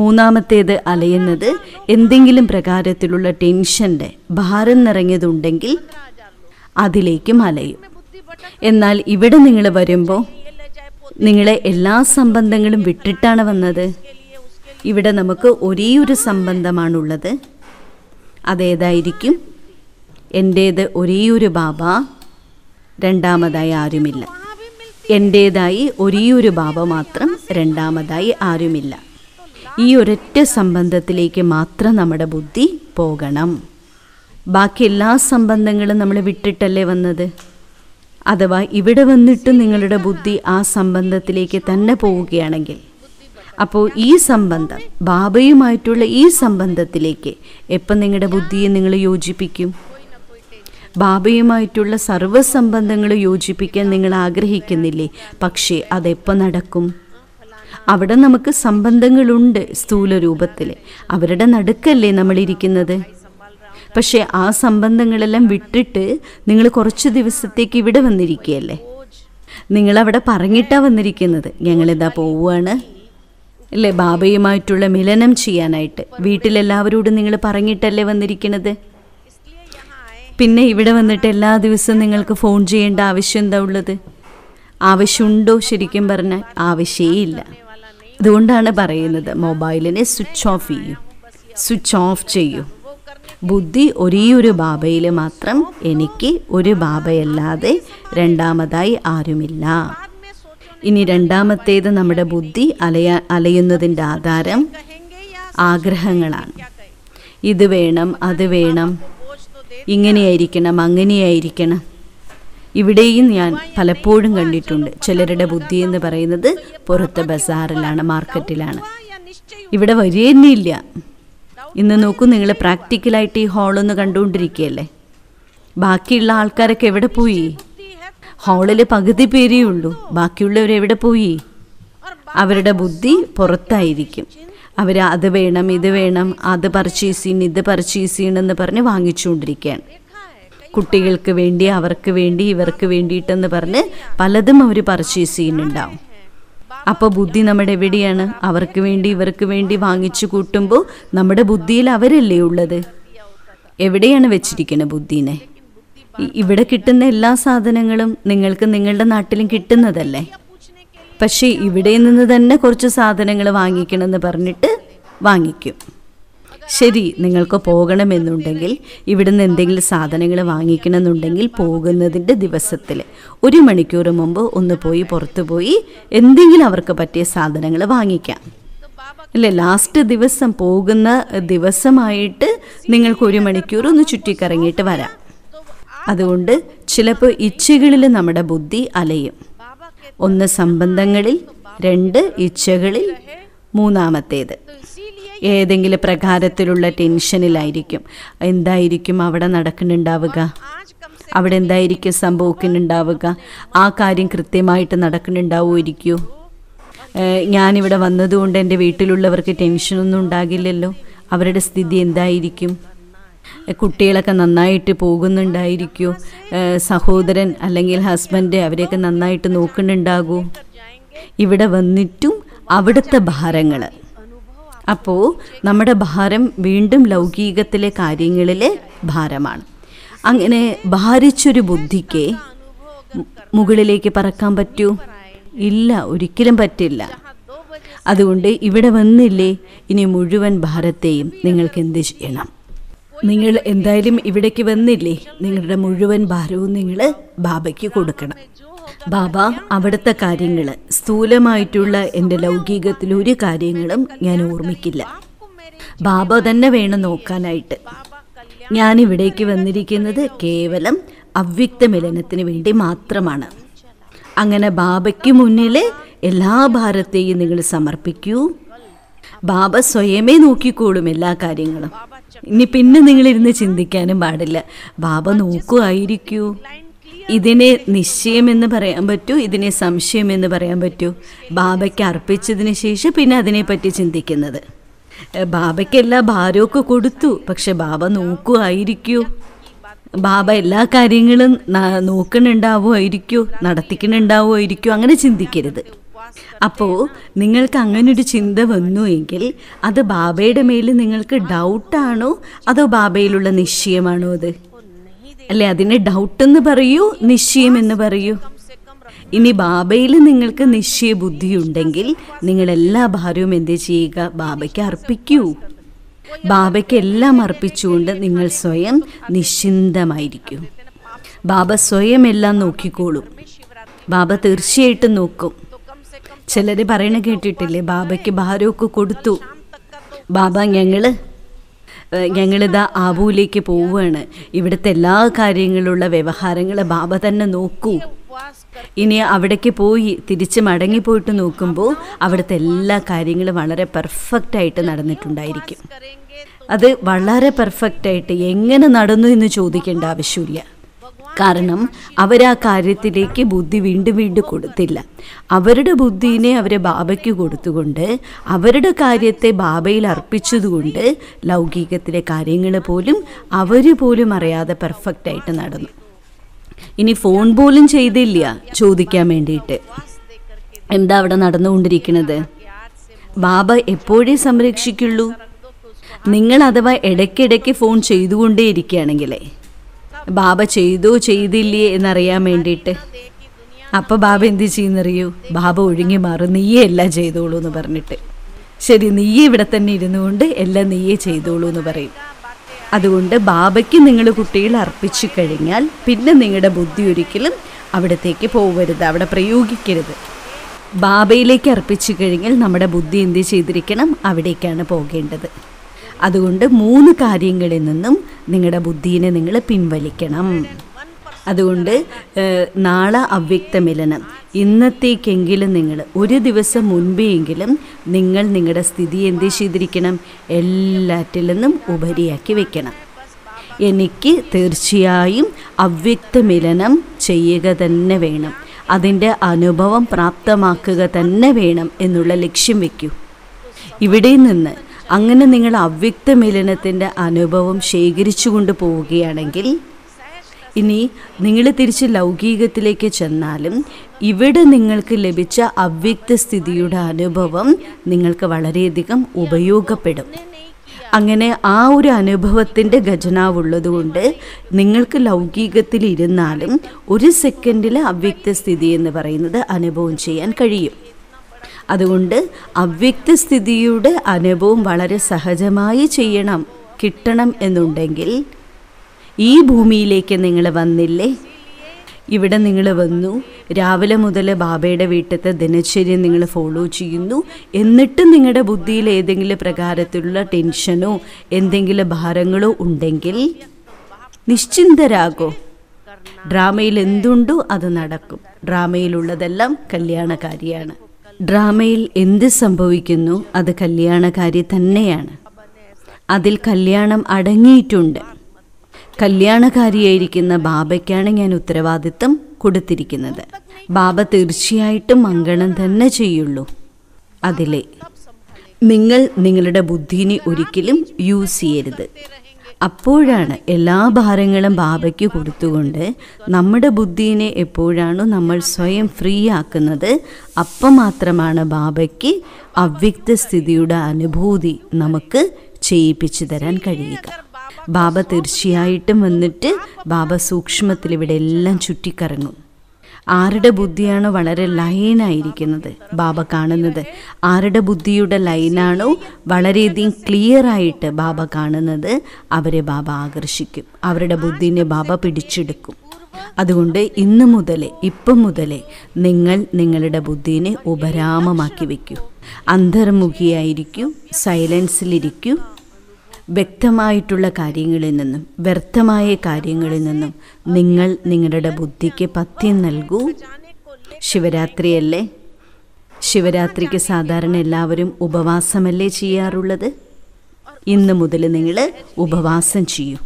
മൂന്നാമത്തേത് അലയുന്നത് എന്തെങ്കിലും പ്രകാരത്തിലുള്ള ടെൻഷൻ്റെ ഭാരം നിറഞ്ഞതുണ്ടെങ്കിൽ അതിലേക്കും അലയും എന്നാൽ ഇവിടെ നിങ്ങൾ വരുമ്പോൾ നിങ്ങളെ എല്ലാ സംബന്ധങ്ങളും വിട്ടിട്ടാണ് വന്നത് ഇവിടെ നമുക്ക് ഒരേ ഒരു സംബന്ധമാണുള്ളത് അതേതായിരിക്കും എൻ്റേത് ഒരേ ഒരു ബാബ രണ്ടാമതായി ആരുമില്ല എൻ്റേതായി ഒരേ ഒരു ബാബ മാത്രം രണ്ടാമതായി ആരുമില്ല ഈ ഒരൊറ്റ സംബന്ധത്തിലേക്ക് മാത്രം നമ്മുടെ ബുദ്ധി പോകണം ബാക്കി എല്ലാ സംബന്ധങ്ങളും നമ്മൾ വിട്ടിട്ടല്ലേ വന്നത് അഥവാ ഇവിടെ വന്നിട്ട് നിങ്ങളുടെ ബുദ്ധി ആ സംബന്ധത്തിലേക്ക് തന്നെ പോവുകയാണെങ്കിൽ അപ്പോൾ ഈ സംബന്ധം ബാബയുമായിട്ടുള്ള ഈ സംബന്ധത്തിലേക്ക് എപ്പം നിങ്ങളുടെ ബുദ്ധിയെ നിങ്ങൾ യോജിപ്പിക്കും ബാബയുമായിട്ടുള്ള സർവ്വസംബന്ധങ്ങൾ യോജിപ്പിക്കാൻ നിങ്ങൾ ആഗ്രഹിക്കുന്നില്ലേ പക്ഷേ അതെപ്പോൾ നടക്കും അവിടെ നമുക്ക് സംബന്ധങ്ങളുണ്ട് സ്ഥൂല രൂപത്തിൽ അവരുടെ നടുക്കല്ലേ നമ്മളിരിക്കുന്നത് പക്ഷേ ആ സംബന്ധങ്ങളെല്ലാം വിട്ടിട്ട് നിങ്ങൾ കുറച്ച് ദിവസത്തേക്ക് ഇവിടെ വന്നിരിക്കുകയല്ലേ നിങ്ങളവിടെ പറഞ്ഞിട്ടാ വന്നിരിക്കുന്നത് ഞങ്ങളിതാ പോവുകയാണ് അല്ലേ ബാബയുമായിട്ടുള്ള മിലനം ചെയ്യാനായിട്ട് വീട്ടിലെല്ലാവരോടും നിങ്ങൾ പറഞ്ഞിട്ടല്ലേ വന്നിരിക്കുന്നത് പിന്നെ ഇവിടെ വന്നിട്ട് എല്ലാ ദിവസവും നിങ്ങൾക്ക് ഫോൺ ചെയ്യേണ്ട ആവശ്യം എന്താ ഉള്ളത് ആവശ്യമുണ്ടോ ശരിക്കും പറഞ്ഞാൽ ആവശ്യമേ ഇല്ല അതുകൊണ്ടാണ് പറയുന്നത് മൊബൈലിനെ സ്വിച്ച് ഓഫ് ചെയ്യൂ സ്വിച്ച് ഓഫ് ചെയ്യൂ ബുദ്ധി ഒരേയൊരു ബാബയിൽ മാത്രം എനിക്ക് ഒരു ബാബയല്ലാതെ രണ്ടാമതായി ആരുമില്ല ഇനി രണ്ടാമത്തേത് നമ്മുടെ ബുദ്ധി അലയ അലയുന്നതിൻ്റെ ആധാരം ആഗ്രഹങ്ങളാണ് ഇത് വേണം അത് വേണം ഇങ്ങനെയായിരിക്കണം അങ്ങനെയായിരിക്കണം ഇവിടെയും ഞാൻ പലപ്പോഴും കണ്ടിട്ടുണ്ട് ചിലരുടെ ബുദ്ധി എന്ന് പറയുന്നത് പുറത്ത് ബസാറിലാണ് മാർക്കറ്റിലാണ് ഇവിടെ വരിക ഇന്ന് നോക്കൂ നിങ്ങൾ പ്രാക്ടിക്കലായിട്ട് ഈ ഹാളൊന്ന് കണ്ടുകൊണ്ടിരിക്കുകയല്ലേ ബാക്കിയുള്ള ആൾക്കാരൊക്കെ എവിടെ പോയി ഹാളിൽ പകുതി പേരേ ഉള്ളൂ ബാക്കിയുള്ളവർ എവിടെ പോയി അവരുടെ ബുദ്ധി പുറത്തായിരിക്കും അവർ അത് വേണം ഇത് വേണം അത് പർച്ചേസ് ചെയ്യണം ഇത് പർച്ചേസ് ചെയ്യണമെന്ന് പറഞ്ഞ് വാങ്ങിച്ചുകൊണ്ടിരിക്കുകയാണ് കുട്ടികൾക്ക് വേണ്ടി അവർക്ക് വേണ്ടി ഇവർക്ക് വേണ്ടിയിട്ടെന്ന് പറഞ്ഞ് പലതും അവർ പർച്ചേസ് ചെയ്യുന്നുണ്ടാവും അപ്പോൾ ബുദ്ധി നമ്മുടെ എവിടെയാണ് അവർക്ക് വേണ്ടി ഇവർക്ക് വേണ്ടി വാങ്ങിച്ചു കൂട്ടുമ്പോൾ നമ്മുടെ ബുദ്ധിയിൽ അവരല്ലേ ഉള്ളത് എവിടെയാണ് വെച്ചിരിക്കുന്നത് ബുദ്ധിനെ ഇവിടെ കിട്ടുന്ന എല്ലാ സാധനങ്ങളും നിങ്ങൾക്ക് നിങ്ങളുടെ നാട്ടിലും കിട്ടുന്നതല്ലേ പക്ഷേ ഇവിടെ നിന്ന് തന്നെ കുറച്ച് സാധനങ്ങൾ വാങ്ങിക്കണമെന്ന് പറഞ്ഞിട്ട് വാങ്ങിക്കും ശരി നിങ്ങൾക്ക് പോകണമെന്നുണ്ടെങ്കിൽ ഇവിടുന്ന് എന്തെങ്കിലും സാധനങ്ങൾ വാങ്ങിക്കണമെന്നുണ്ടെങ്കിൽ പോകുന്നതിൻ്റെ ദിവസത്തിൽ ഒരു മണിക്കൂർ മുമ്പ് ഒന്ന് പോയി പുറത്തു പോയി എന്തെങ്കിലും അവർക്ക് പറ്റിയ സാധനങ്ങൾ വാങ്ങിക്കാം അല്ലേ ലാസ്റ്റ് ദിവസം പോകുന്ന ദിവസമായിട്ട് നിങ്ങൾക്ക് ഒരു മണിക്കൂർ ഒന്ന് ചുറ്റിക്കറങ്ങിയിട്ട് വരാം അതുകൊണ്ട് ചിലപ്പോൾ ഇച്ഛകളിൽ നമ്മുടെ ബുദ്ധി അലയും ഒന്ന് സംബന്ധങ്ങളിൽ രണ്ട് ഇച്ഛകളിൽ മൂന്നാമത്തേത് ഏതെങ്കിലും പ്രകാരത്തിലുള്ള ടെൻഷനിലായിരിക്കും എന്തായിരിക്കും അവിടെ നടക്കുന്നുണ്ടാവുക അവിടെ എന്തായിരിക്കും സംഭവിക്കുന്നുണ്ടാവുക ആ കാര്യം കൃത്യമായിട്ട് നടക്കുന്നുണ്ടാവുമായിരിക്കൂ ഞാനിവിടെ വന്നതുകൊണ്ട് എൻ്റെ വീട്ടിലുള്ളവർക്ക് ടെൻഷനൊന്നും ഉണ്ടാകില്ലല്ലോ അവരുടെ സ്ഥിതി എന്തായിരിക്കും കുട്ടികളൊക്കെ നന്നായിട്ട് പോകുന്നുണ്ടായിരിക്കൂ സഹോദരൻ അല്ലെങ്കിൽ ഹസ്ബൻഡ് അവരെയൊക്കെ നന്നായിട്ട് നോക്കുന്നുണ്ടാകൂ ഇവിടെ വന്നിട്ടും അവിടുത്തെ ഭാരങ്ങൾ അപ്പോൾ നമ്മുടെ ഭാരം വീണ്ടും ലൗകികത്തിലെ കാര്യങ്ങളിലെ ഭാരമാണ് അങ്ങനെ ഭാരിച്ചൊരു ബുദ്ധിക്ക് മുകളിലേക്ക് പറക്കാൻ പറ്റൂ ഇല്ല ഒരിക്കലും പറ്റില്ല അതുകൊണ്ട് ഇവിടെ വന്നില്ലേ ഇനി മുഴുവൻ ഭാരത്തെയും നിങ്ങൾക്ക് എന്ത് ചെയ്യണം നിങ്ങൾ എന്തായാലും ഇവിടേക്ക് വന്നില്ലേ നിങ്ങളുടെ മുഴുവൻ ഭാരവും നിങ്ങൾ ബാബയ്ക്ക് കൊടുക്കണം ബാബ അവിടുത്തെ കാര്യങ്ങൾ സ്ഥൂലമായിട്ടുള്ള എൻ്റെ ലൗകികത്തിൽ ഒരു കാര്യങ്ങളും ഞാൻ ഓർമ്മിക്കില്ല ബാബ തന്നെ വേണം നോക്കാനായിട്ട് ഞാൻ ഇവിടേക്ക് വന്നിരിക്കുന്നത് കേവലം അവ്യക്ത മിലനത്തിന് വേണ്ടി മാത്രമാണ് അങ്ങനെ ബാബയ്ക്ക് മുന്നിൽ എല്ലാ ഭാരത്തെയും നിങ്ങൾ സമർപ്പിക്കൂ ബാബ സ്വയമേ നോക്കിക്കോളും എല്ലാ കാര്യങ്ങളും ഇനി പിന്നെ നിങ്ങളിരുന്ന് ചിന്തിക്കാനും പാടില്ല ബാബ നോക്കുമായിരിക്കൂ ഇതിനെ നിശ്ചയമെന്ന് പറയാൻ പറ്റൂ ഇതിനെ സംശയമെന്ന് പറയാൻ പറ്റൂ ബാബയ്ക്ക് അർപ്പിച്ചതിന് ശേഷം പിന്നെ അതിനെപ്പറ്റി ചിന്തിക്കുന്നത് ബാബയ്ക്കെല്ലാ ഭാരമൊക്കെ കൊടുത്തു പക്ഷെ ബാബ നോക്കുമായിരിക്കൂ ബാബ എല്ലാ കാര്യങ്ങളും നോക്കണുണ്ടാവുമായിരിക്കോ നടത്തിക്കണുണ്ടാവുമായിരിക്കോ അങ്ങനെ ചിന്തിക്കരുത് അപ്പോൾ നിങ്ങൾക്ക് അങ്ങനൊരു ചിന്ത വന്നു എങ്കിൽ അത് ബാബയുടെ മേൽ നിങ്ങൾക്ക് ഡൗട്ടാണോ അതോ ബാബയിലുള്ള നിശ്ചയമാണോ അത് അല്ലെ അതിനെ ഡൗട്ട് എന്ന് പറയൂ നിശ്ചയം എന്ന് പറയൂ ഇനി ബാബയിൽ നിങ്ങൾക്ക് നിശ്ചയ ബുദ്ധി ഉണ്ടെങ്കിൽ നിങ്ങൾ എല്ലാ ഭാരവും എന്ത് ചെയ്യുക ബാബയ്ക്ക് അർപ്പിക്കൂ ബാബയ്ക്ക് എല്ലാം അർപ്പിച്ചുകൊണ്ട് നിങ്ങൾ സ്വയം നിശ്ചിന്തമായിരിക്കും ബാബ സ്വയം എല്ലാം നോക്കിക്കോളും ബാബ തീർച്ചയായിട്ടും നോക്കും ചിലര് പറയണ കേട്ടിട്ടില്ലേ ബാബയ്ക്ക് ഭാരമൊക്കെ കൊടുത്തു ബാബ ഞങ്ങള് ഞങ്ങളിത് ആബുവിലേക്ക് പോവുകയാണ് ഇവിടുത്തെ എല്ലാ കാര്യങ്ങളുള്ള വ്യവഹാരങ്ങൾ ബാബ തന്നെ നോക്കൂ ഇനി അവിടേക്ക് പോയി തിരിച്ച് മടങ്ങിപ്പോയിട്ട് നോക്കുമ്പോൾ അവിടുത്തെ എല്ലാ കാര്യങ്ങളും വളരെ ആയിട്ട് നടന്നിട്ടുണ്ടായിരിക്കും അത് വളരെ ആയിട്ട് എങ്ങനെ നടന്നു എന്ന് ചോദിക്കേണ്ട ആവശ്യമില്ല കാരണം അവരാ കാര്യത്തിലേക്ക് ബുദ്ധി വീണ്ടും വീണ്ടും കൊടുത്തില്ല അവരുടെ ബുദ്ധിനെ അവരെ ബാബയ്ക്ക് കൊടുത്തുകൊണ്ട് അവരുടെ കാര്യത്തെ ബാബയിൽ അർപ്പിച്ചതുകൊണ്ട് ലൗകികത്തിലെ കാര്യങ്ങൾ പോലും അവർ പോലും അറിയാതെ പെർഫെക്റ്റായിട്ട് നടന്നു ഇനി ഫോൺ പോലും ചെയ്തില്ല ചോദിക്കാൻ വേണ്ടിയിട്ട് എന്താ അവിടെ നടന്നുകൊണ്ടിരിക്കുന്നത് ബാബ എപ്പോഴേ സംരക്ഷിക്കുള്ളൂ നിങ്ങൾ അഥവാ ഇടയ്ക്കിടയ്ക്ക് ഫോൺ ചെയ്തുകൊണ്ടേ ഇരിക്കുകയാണെങ്കിലേ ബാബ ചെയ്തോ ചെയ്തില്ലേ എന്നറിയാൻ വേണ്ടിയിട്ട് അപ്പൊ ബാബ എന്ത് ചെയ്യുന്നറിയോ ബാബ ഒഴുങ്ങി മാറും നീയേ എല്ലാം ചെയ്തോളൂ എന്ന് പറഞ്ഞിട്ട് ശരി നീയേ ഇവിടെ തന്നെ ഇരുന്നുകൊണ്ട് എല്ലാം നീയേ ചെയ്തോളൂ എന്ന് പറയും അതുകൊണ്ട് ബാബയ്ക്ക് നിങ്ങൾ കുട്ടികൾ അർപ്പിച്ചു കഴിഞ്ഞാൽ പിന്നെ നിങ്ങളുടെ ബുദ്ധി ഒരിക്കലും അവിടത്തേക്ക് പോകരുത് അവിടെ പ്രയോഗിക്കരുത് ബാബയിലേക്ക് അർപ്പിച്ചു കഴിഞ്ഞാൽ നമ്മുടെ ബുദ്ധി എന്ത് ചെയ്തിരിക്കണം അവിടേക്കാണ് പോകേണ്ടത് അതുകൊണ്ട് മൂന്ന് കാര്യങ്ങളിൽ നിന്നും നിങ്ങളുടെ ബുദ്ധിയെ നിങ്ങൾ പിൻവലിക്കണം അതുകൊണ്ട് നാളെ അവ്യക്തമിലനം ഇന്നത്തേക്കെങ്കിലും നിങ്ങൾ ഒരു ദിവസം മുൻപെയെങ്കിലും നിങ്ങൾ നിങ്ങളുടെ സ്ഥിതി എന്ത് ചെയ്തിരിക്കണം എല്ലാറ്റിൽ നിന്നും ഉപരിയാക്കി വെക്കണം എനിക്ക് തീർച്ചയായും അവ്യക്തമിലനം ചെയ്യുക തന്നെ വേണം അതിൻ്റെ അനുഭവം പ്രാപ്തമാക്കുക തന്നെ വേണം എന്നുള്ള ലക്ഷ്യം വയ്ക്കൂ ഇവിടെ നിന്ന് അങ്ങനെ നിങ്ങൾ അവ്യക്ത മിലനത്തിൻ്റെ അനുഭവം ശേഖരിച്ചു കൊണ്ട് പോവുകയാണെങ്കിൽ ഇനി നിങ്ങൾ തിരിച്ച് ലൗകികത്തിലേക്ക് ചെന്നാലും ഇവിടെ നിങ്ങൾക്ക് ലഭിച്ച അവ്യക്ത സ്ഥിതിയുടെ അനുഭവം നിങ്ങൾക്ക് വളരെയധികം ഉപയോഗപ്പെടും അങ്ങനെ ആ ഒരു അനുഭവത്തിൻ്റെ ഖജനാവുള്ളതുകൊണ്ട് നിങ്ങൾക്ക് ലൗകികത്തിലിരുന്നാലും ഇരുന്നാലും ഒരു സെക്കൻഡിൽ അവ്യക്ത സ്ഥിതി എന്ന് പറയുന്നത് അനുഭവം ചെയ്യാൻ കഴിയും അതുകൊണ്ട് അവ്യക്തസ്ഥിതിയുടെ അനുഭവം വളരെ സഹജമായി ചെയ്യണം കിട്ടണം എന്നുണ്ടെങ്കിൽ ഈ ഭൂമിയിലേക്ക് നിങ്ങൾ വന്നില്ലേ ഇവിടെ നിങ്ങൾ വന്നു രാവിലെ മുതൽ ബാബയുടെ വീട്ടിലത്തെ ദിനചര്യ നിങ്ങൾ ഫോളോ ചെയ്യുന്നു എന്നിട്ട് നിങ്ങളുടെ ബുദ്ധിയിൽ ഏതെങ്കിലും പ്രകാരത്തിലുള്ള ടെൻഷനോ എന്തെങ്കിലും ഭാരങ്ങളോ ഉണ്ടെങ്കിൽ നിശ്ചിന്തരാകോ ഡ്രാമയിൽ എന്തുണ്ടോ അത് നടക്കും ഡ്രാമയിലുള്ളതെല്ലാം കല്യാണകാരിയാണ് ഡ്രാമയിൽ എന്ത് സംഭവിക്കുന്നു അത് കല്യാണകാരി തന്നെയാണ് അതിൽ കല്യാണം അടങ്ങിയിട്ടുണ്ട് കല്യാണകാരിയായിരിക്കുന്ന ബാബയ്ക്കാണ് ഞാൻ ഉത്തരവാദിത്തം കൊടുത്തിരിക്കുന്നത് ബാബ തീർച്ചയായിട്ടും മംഗളം തന്നെ ചെയ്യുള്ളൂ അതിലെ നിങ്ങൾ നിങ്ങളുടെ ബുദ്ധിനെ ഒരിക്കലും യൂസ് ചെയ്യരുത് അപ്പോഴാണ് എല്ലാ ഭാരങ്ങളും ബാബയ്ക്ക് കൊടുത്തുകൊണ്ട് നമ്മുടെ ബുദ്ധിയെ എപ്പോഴാണോ നമ്മൾ സ്വയം ഫ്രീ ആക്കുന്നത് അപ്പം മാത്രമാണ് ബാബയ്ക്ക് അവ്യക്ത സ്ഥിതിയുടെ അനുഭൂതി നമുക്ക് ചെയ്യിപ്പിച്ചു തരാൻ കഴിയുക ബാബ തീർച്ചയായിട്ടും വന്നിട്ട് ബാബ സൂക്ഷ്മത്തിൽ ഇവിടെ എല്ലാം ചുറ്റിക്കറങ്ങും ആരുടെ ബുദ്ധിയാണ് വളരെ ലൈനായിരിക്കുന്നത് ബാബ കാണുന്നത് ആരുടെ ബുദ്ധിയുടെ ലൈനാണോ വളരെയധികം ക്ലിയർ ആയിട്ട് ബാബ കാണുന്നത് അവരെ ബാബ ആകർഷിക്കും അവരുടെ ബുദ്ധിനെ ബാബ പിടിച്ചെടുക്കും അതുകൊണ്ട് ഇന്ന് മുതലേ ഇപ്പം മുതലേ നിങ്ങൾ നിങ്ങളുടെ ബുദ്ധിനെ ഉപരാമമാക്കി വയ്ക്കൂ അന്തർമുഖിയായിരിക്കൂ സൈലൻസിലിരിക്കൂ വ്യക്തമായിട്ടുള്ള കാര്യങ്ങളിൽ നിന്നും വ്യർത്ഥമായ കാര്യങ്ങളിൽ നിന്നും നിങ്ങൾ നിങ്ങളുടെ ബുദ്ധിക്ക് പഥ്യം നൽകൂ ശിവരാത്രിയല്ലേ ശിവരാത്രിക്ക് സാധാരണ എല്ലാവരും ഉപവാസമല്ലേ ചെയ്യാറുള്ളത് ഇന്ന് മുതൽ നിങ്ങൾ ഉപവാസം ചെയ്യൂ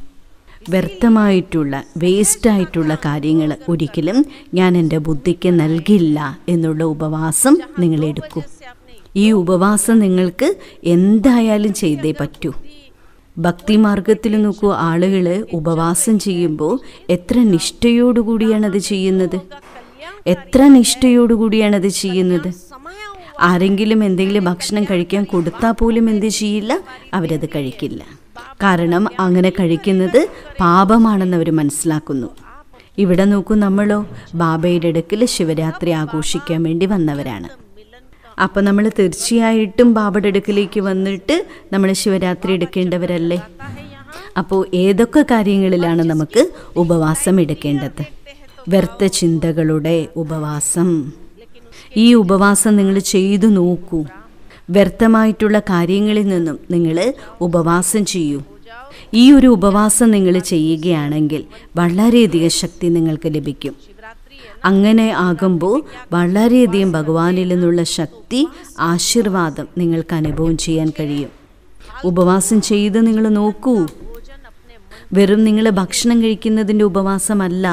വ്യർത്ഥമായിട്ടുള്ള വേസ്റ്റായിട്ടുള്ള കാര്യങ്ങൾ ഒരിക്കലും ഞാൻ എൻ്റെ ബുദ്ധിക്ക് നൽകില്ല എന്നുള്ള ഉപവാസം നിങ്ങൾ എടുക്കൂ ഈ ഉപവാസം നിങ്ങൾക്ക് എന്തായാലും ചെയ്തേ പറ്റൂ ഭക്തിമാർഗത്തിൽ നോക്കൂ ആളുകൾ ഉപവാസം ചെയ്യുമ്പോൾ എത്ര നിഷ്ഠയോടുകൂടിയാണ് അത് ചെയ്യുന്നത് എത്ര നിഷ്ഠയോടുകൂടിയാണ് അത് ചെയ്യുന്നത് ആരെങ്കിലും എന്തെങ്കിലും ഭക്ഷണം കഴിക്കാൻ കൊടുത്താൽ പോലും എന്ത് ചെയ്യില്ല അവരത് കഴിക്കില്ല കാരണം അങ്ങനെ കഴിക്കുന്നത് പാപമാണെന്ന് അവർ മനസ്സിലാക്കുന്നു ഇവിടെ നോക്കൂ നമ്മളോ ബാബയുടെ അടുക്കൽ ശിവരാത്രി ആഘോഷിക്കാൻ വേണ്ടി വന്നവരാണ് അപ്പൊ നമ്മൾ തീർച്ചയായിട്ടും ബാബയുടെ അടുക്കിലേക്ക് വന്നിട്ട് നമ്മൾ ശിവരാത്രി എടുക്കേണ്ടവരല്ലേ അപ്പോൾ ഏതൊക്കെ കാര്യങ്ങളിലാണ് നമുക്ക് ഉപവാസം എടുക്കേണ്ടത് വ്യർത്ഥ ചിന്തകളുടെ ഉപവാസം ഈ ഉപവാസം നിങ്ങൾ ചെയ്തു നോക്കൂ വ്യർത്ഥമായിട്ടുള്ള കാര്യങ്ങളിൽ നിന്നും നിങ്ങൾ ഉപവാസം ചെയ്യൂ ഈ ഒരു ഉപവാസം നിങ്ങൾ ചെയ്യുകയാണെങ്കിൽ വളരെയധികം ശക്തി നിങ്ങൾക്ക് ലഭിക്കും അങ്ങനെ ആകുമ്പോൾ വളരെയധികം ഭഗവാനിൽ നിന്നുള്ള ശക്തി ആശീർവാദം നിങ്ങൾക്ക് അനുഭവം ചെയ്യാൻ കഴിയും ഉപവാസം ചെയ്ത് നിങ്ങൾ നോക്കൂ വെറും നിങ്ങൾ ഭക്ഷണം കഴിക്കുന്നതിൻ്റെ ഉപവാസമല്ല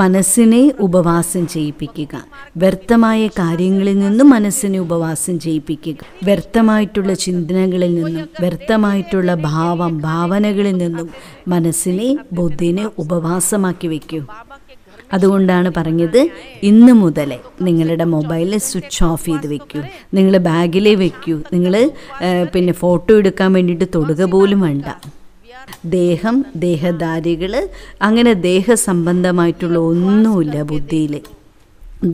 മനസ്സിനെ ഉപവാസം ചെയ്യിപ്പിക്കുക വ്യർത്ഥമായ കാര്യങ്ങളിൽ നിന്നും മനസ്സിനെ ഉപവാസം ചെയ്യിപ്പിക്കുക വ്യർത്ഥമായിട്ടുള്ള ചിന്തനകളിൽ നിന്നും വ്യർത്ഥമായിട്ടുള്ള ഭാവം ഭാവനകളിൽ നിന്നും മനസ്സിനെ ബുദ്ധിനെ ഉപവാസമാക്കി വയ്ക്കൂ അതുകൊണ്ടാണ് പറഞ്ഞത് ഇന്ന് മുതലേ നിങ്ങളുടെ മൊബൈൽ സ്വിച്ച് ഓഫ് ചെയ്ത് വെക്കൂ നിങ്ങൾ ബാഗിലേ വെക്കൂ നിങ്ങൾ പിന്നെ ഫോട്ടോ എടുക്കാൻ വേണ്ടിയിട്ട് തൊടുക പോലും വേണ്ട ദേഹം ദേഹധാരികൾ അങ്ങനെ ദേഹസംബന്ധമായിട്ടുള്ള ഒന്നുമില്ല ബുദ്ധിയിൽ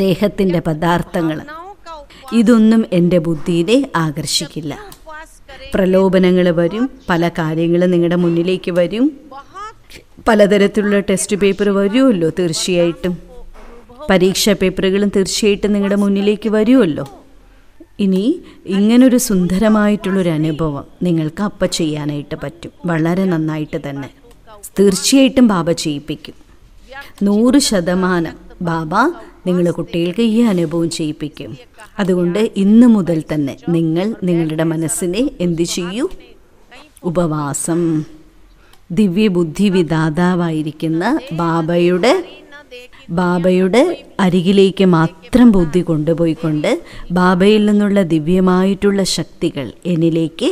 ദേഹത്തിൻ്റെ പദാർത്ഥങ്ങൾ ഇതൊന്നും എൻ്റെ ബുദ്ധിയിലെ ആകർഷിക്കില്ല പ്രലോഭനങ്ങൾ വരും പല കാര്യങ്ങൾ നിങ്ങളുടെ മുന്നിലേക്ക് വരും പലതരത്തിലുള്ള ടെസ്റ്റ് പേപ്പർ വരുമല്ലോ തീർച്ചയായിട്ടും പരീക്ഷാ പേപ്പറുകളും തീർച്ചയായിട്ടും നിങ്ങളുടെ മുന്നിലേക്ക് വരുമല്ലോ ഇനി ഇങ്ങനൊരു സുന്ദരമായിട്ടുള്ളൊരു അനുഭവം നിങ്ങൾക്ക് അപ്പ ചെയ്യാനായിട്ട് പറ്റും വളരെ നന്നായിട്ട് തന്നെ തീർച്ചയായിട്ടും ബാബ ചെയ്യിപ്പിക്കും നൂറ് ശതമാനം ബാബ നിങ്ങൾ കുട്ടികൾക്ക് ഈ അനുഭവം ചെയ്യിപ്പിക്കും അതുകൊണ്ട് ഇന്ന് മുതൽ തന്നെ നിങ്ങൾ നിങ്ങളുടെ മനസ്സിനെ എന്ത് ചെയ്യൂ ഉപവാസം ദിവ്യബുദ്ധി വിദാതാവായിരിക്കുന്ന ബാബയുടെ ബാബയുടെ അരികിലേക്ക് മാത്രം ബുദ്ധി കൊണ്ടുപോയിക്കൊണ്ട് ബാബയിൽ നിന്നുള്ള ദിവ്യമായിട്ടുള്ള ശക്തികൾ എന്നിലേക്ക്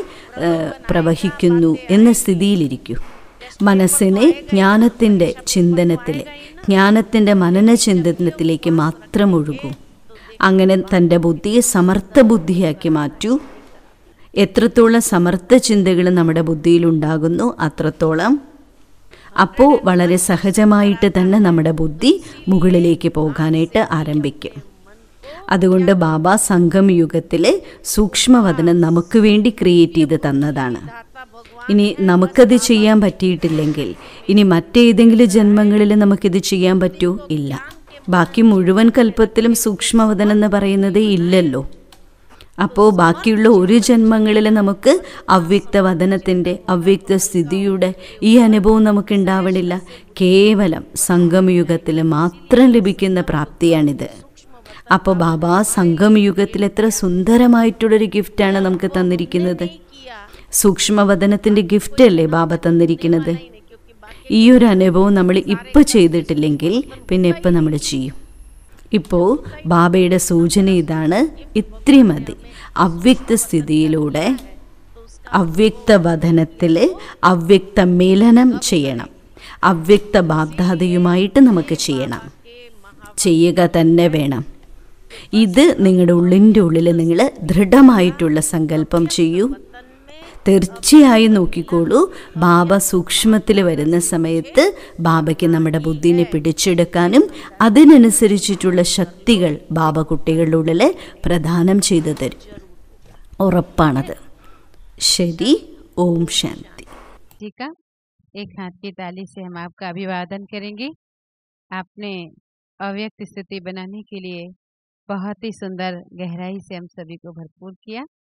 പ്രവഹിക്കുന്നു എന്ന സ്ഥിതിയിലിരിക്കൂ മനസ്സിനെ ജ്ഞാനത്തിൻ്റെ ചിന്തനത്തിൽ ജ്ഞാനത്തിൻ്റെ ചിന്തനത്തിലേക്ക് മാത്രം ഒഴുകും അങ്ങനെ തൻ്റെ ബുദ്ധിയെ സമർത്ഥ ബുദ്ധിയാക്കി മാറ്റൂ എത്രത്തോളം സമർത്ഥ ചിന്തകൾ നമ്മുടെ ബുദ്ധിയിൽ ഉണ്ടാകുന്നു അത്രത്തോളം അപ്പോൾ വളരെ സഹജമായിട്ട് തന്നെ നമ്മുടെ ബുദ്ധി മുകളിലേക്ക് പോകാനായിട്ട് ആരംഭിക്കും അതുകൊണ്ട് ബാബ സംഘം യുഗത്തിലെ സൂക്ഷ്മവദനം നമുക്ക് വേണ്ടി ക്രിയേറ്റ് ചെയ്ത് തന്നതാണ് ഇനി നമുക്കത് ചെയ്യാൻ പറ്റിയിട്ടില്ലെങ്കിൽ ഇനി മറ്റേതെങ്കിലും ജന്മങ്ങളിൽ നമുക്കിത് ചെയ്യാൻ പറ്റൂ ഇല്ല ബാക്കി മുഴുവൻ കൽപ്പത്തിലും സൂക്ഷ്മവദനം എന്ന് പറയുന്നത് ഇല്ലല്ലോ അപ്പോൾ ബാക്കിയുള്ള ഒരു ജന്മങ്ങളിൽ നമുക്ക് അവ്യക്ത വതനത്തിൻ്റെ അവ്യക്ത സ്ഥിതിയുടെ ഈ അനുഭവം നമുക്ക് ഉണ്ടാവണില്ല കേവലം സംഗമയുഗത്തിൽ മാത്രം ലഭിക്കുന്ന പ്രാപ്തിയാണിത് അപ്പോൾ ബാബ സംഗമയുഗത്തിൽ എത്ര സുന്ദരമായിട്ടുള്ളൊരു ഗിഫ്റ്റാണ് നമുക്ക് തന്നിരിക്കുന്നത് സൂക്ഷ്മവദനത്തിൻ്റെ ഗിഫ്റ്റ് അല്ലേ ബാബ തന്നിരിക്കുന്നത് ഈ ഒരു അനുഭവം നമ്മൾ ഇപ്പോൾ ചെയ്തിട്ടില്ലെങ്കിൽ പിന്നെ ഇപ്പം നമ്മൾ ചെയ്യും ഇപ്പോൾ ബാബയുടെ സൂചന ഇതാണ് ഇത്രി മതി അവ്യക്ത സ്ഥിതിയിലൂടെ അവ്യക്ത വധനത്തിൽ അവ്യക്ത മേലനം ചെയ്യണം അവ്യക്ത ബാബ്ദാതയുമായിട്ട് നമുക്ക് ചെയ്യണം ചെയ്യുക തന്നെ വേണം ഇത് നിങ്ങളുടെ ഉള്ളിൻ്റെ ഉള്ളിൽ നിങ്ങൾ ദൃഢമായിട്ടുള്ള സങ്കല്പം ചെയ്യൂ തീർച്ചയായും നോക്കിക്കോളൂ ബാബ സൂക്ഷ്മത്തിൽ വരുന്ന സമയത്ത് ബാബയ്ക്ക് നമ്മുടെ ബുദ്ധിനെ പിടിച്ചെടുക്കാനും അതിനനുസരിച്ചിട്ടുള്ള ശക്തികൾ ബാബ കുട്ടികളുടെ പ്രധാനം ചെയ്തു തരും ഉറപ്പാണത് ശരി ഓം ശാന്തി അഭിവാദം हाथ സ്ഥിതി ബനാനെ से हम ഗഹരായി अभिवादन करेंगे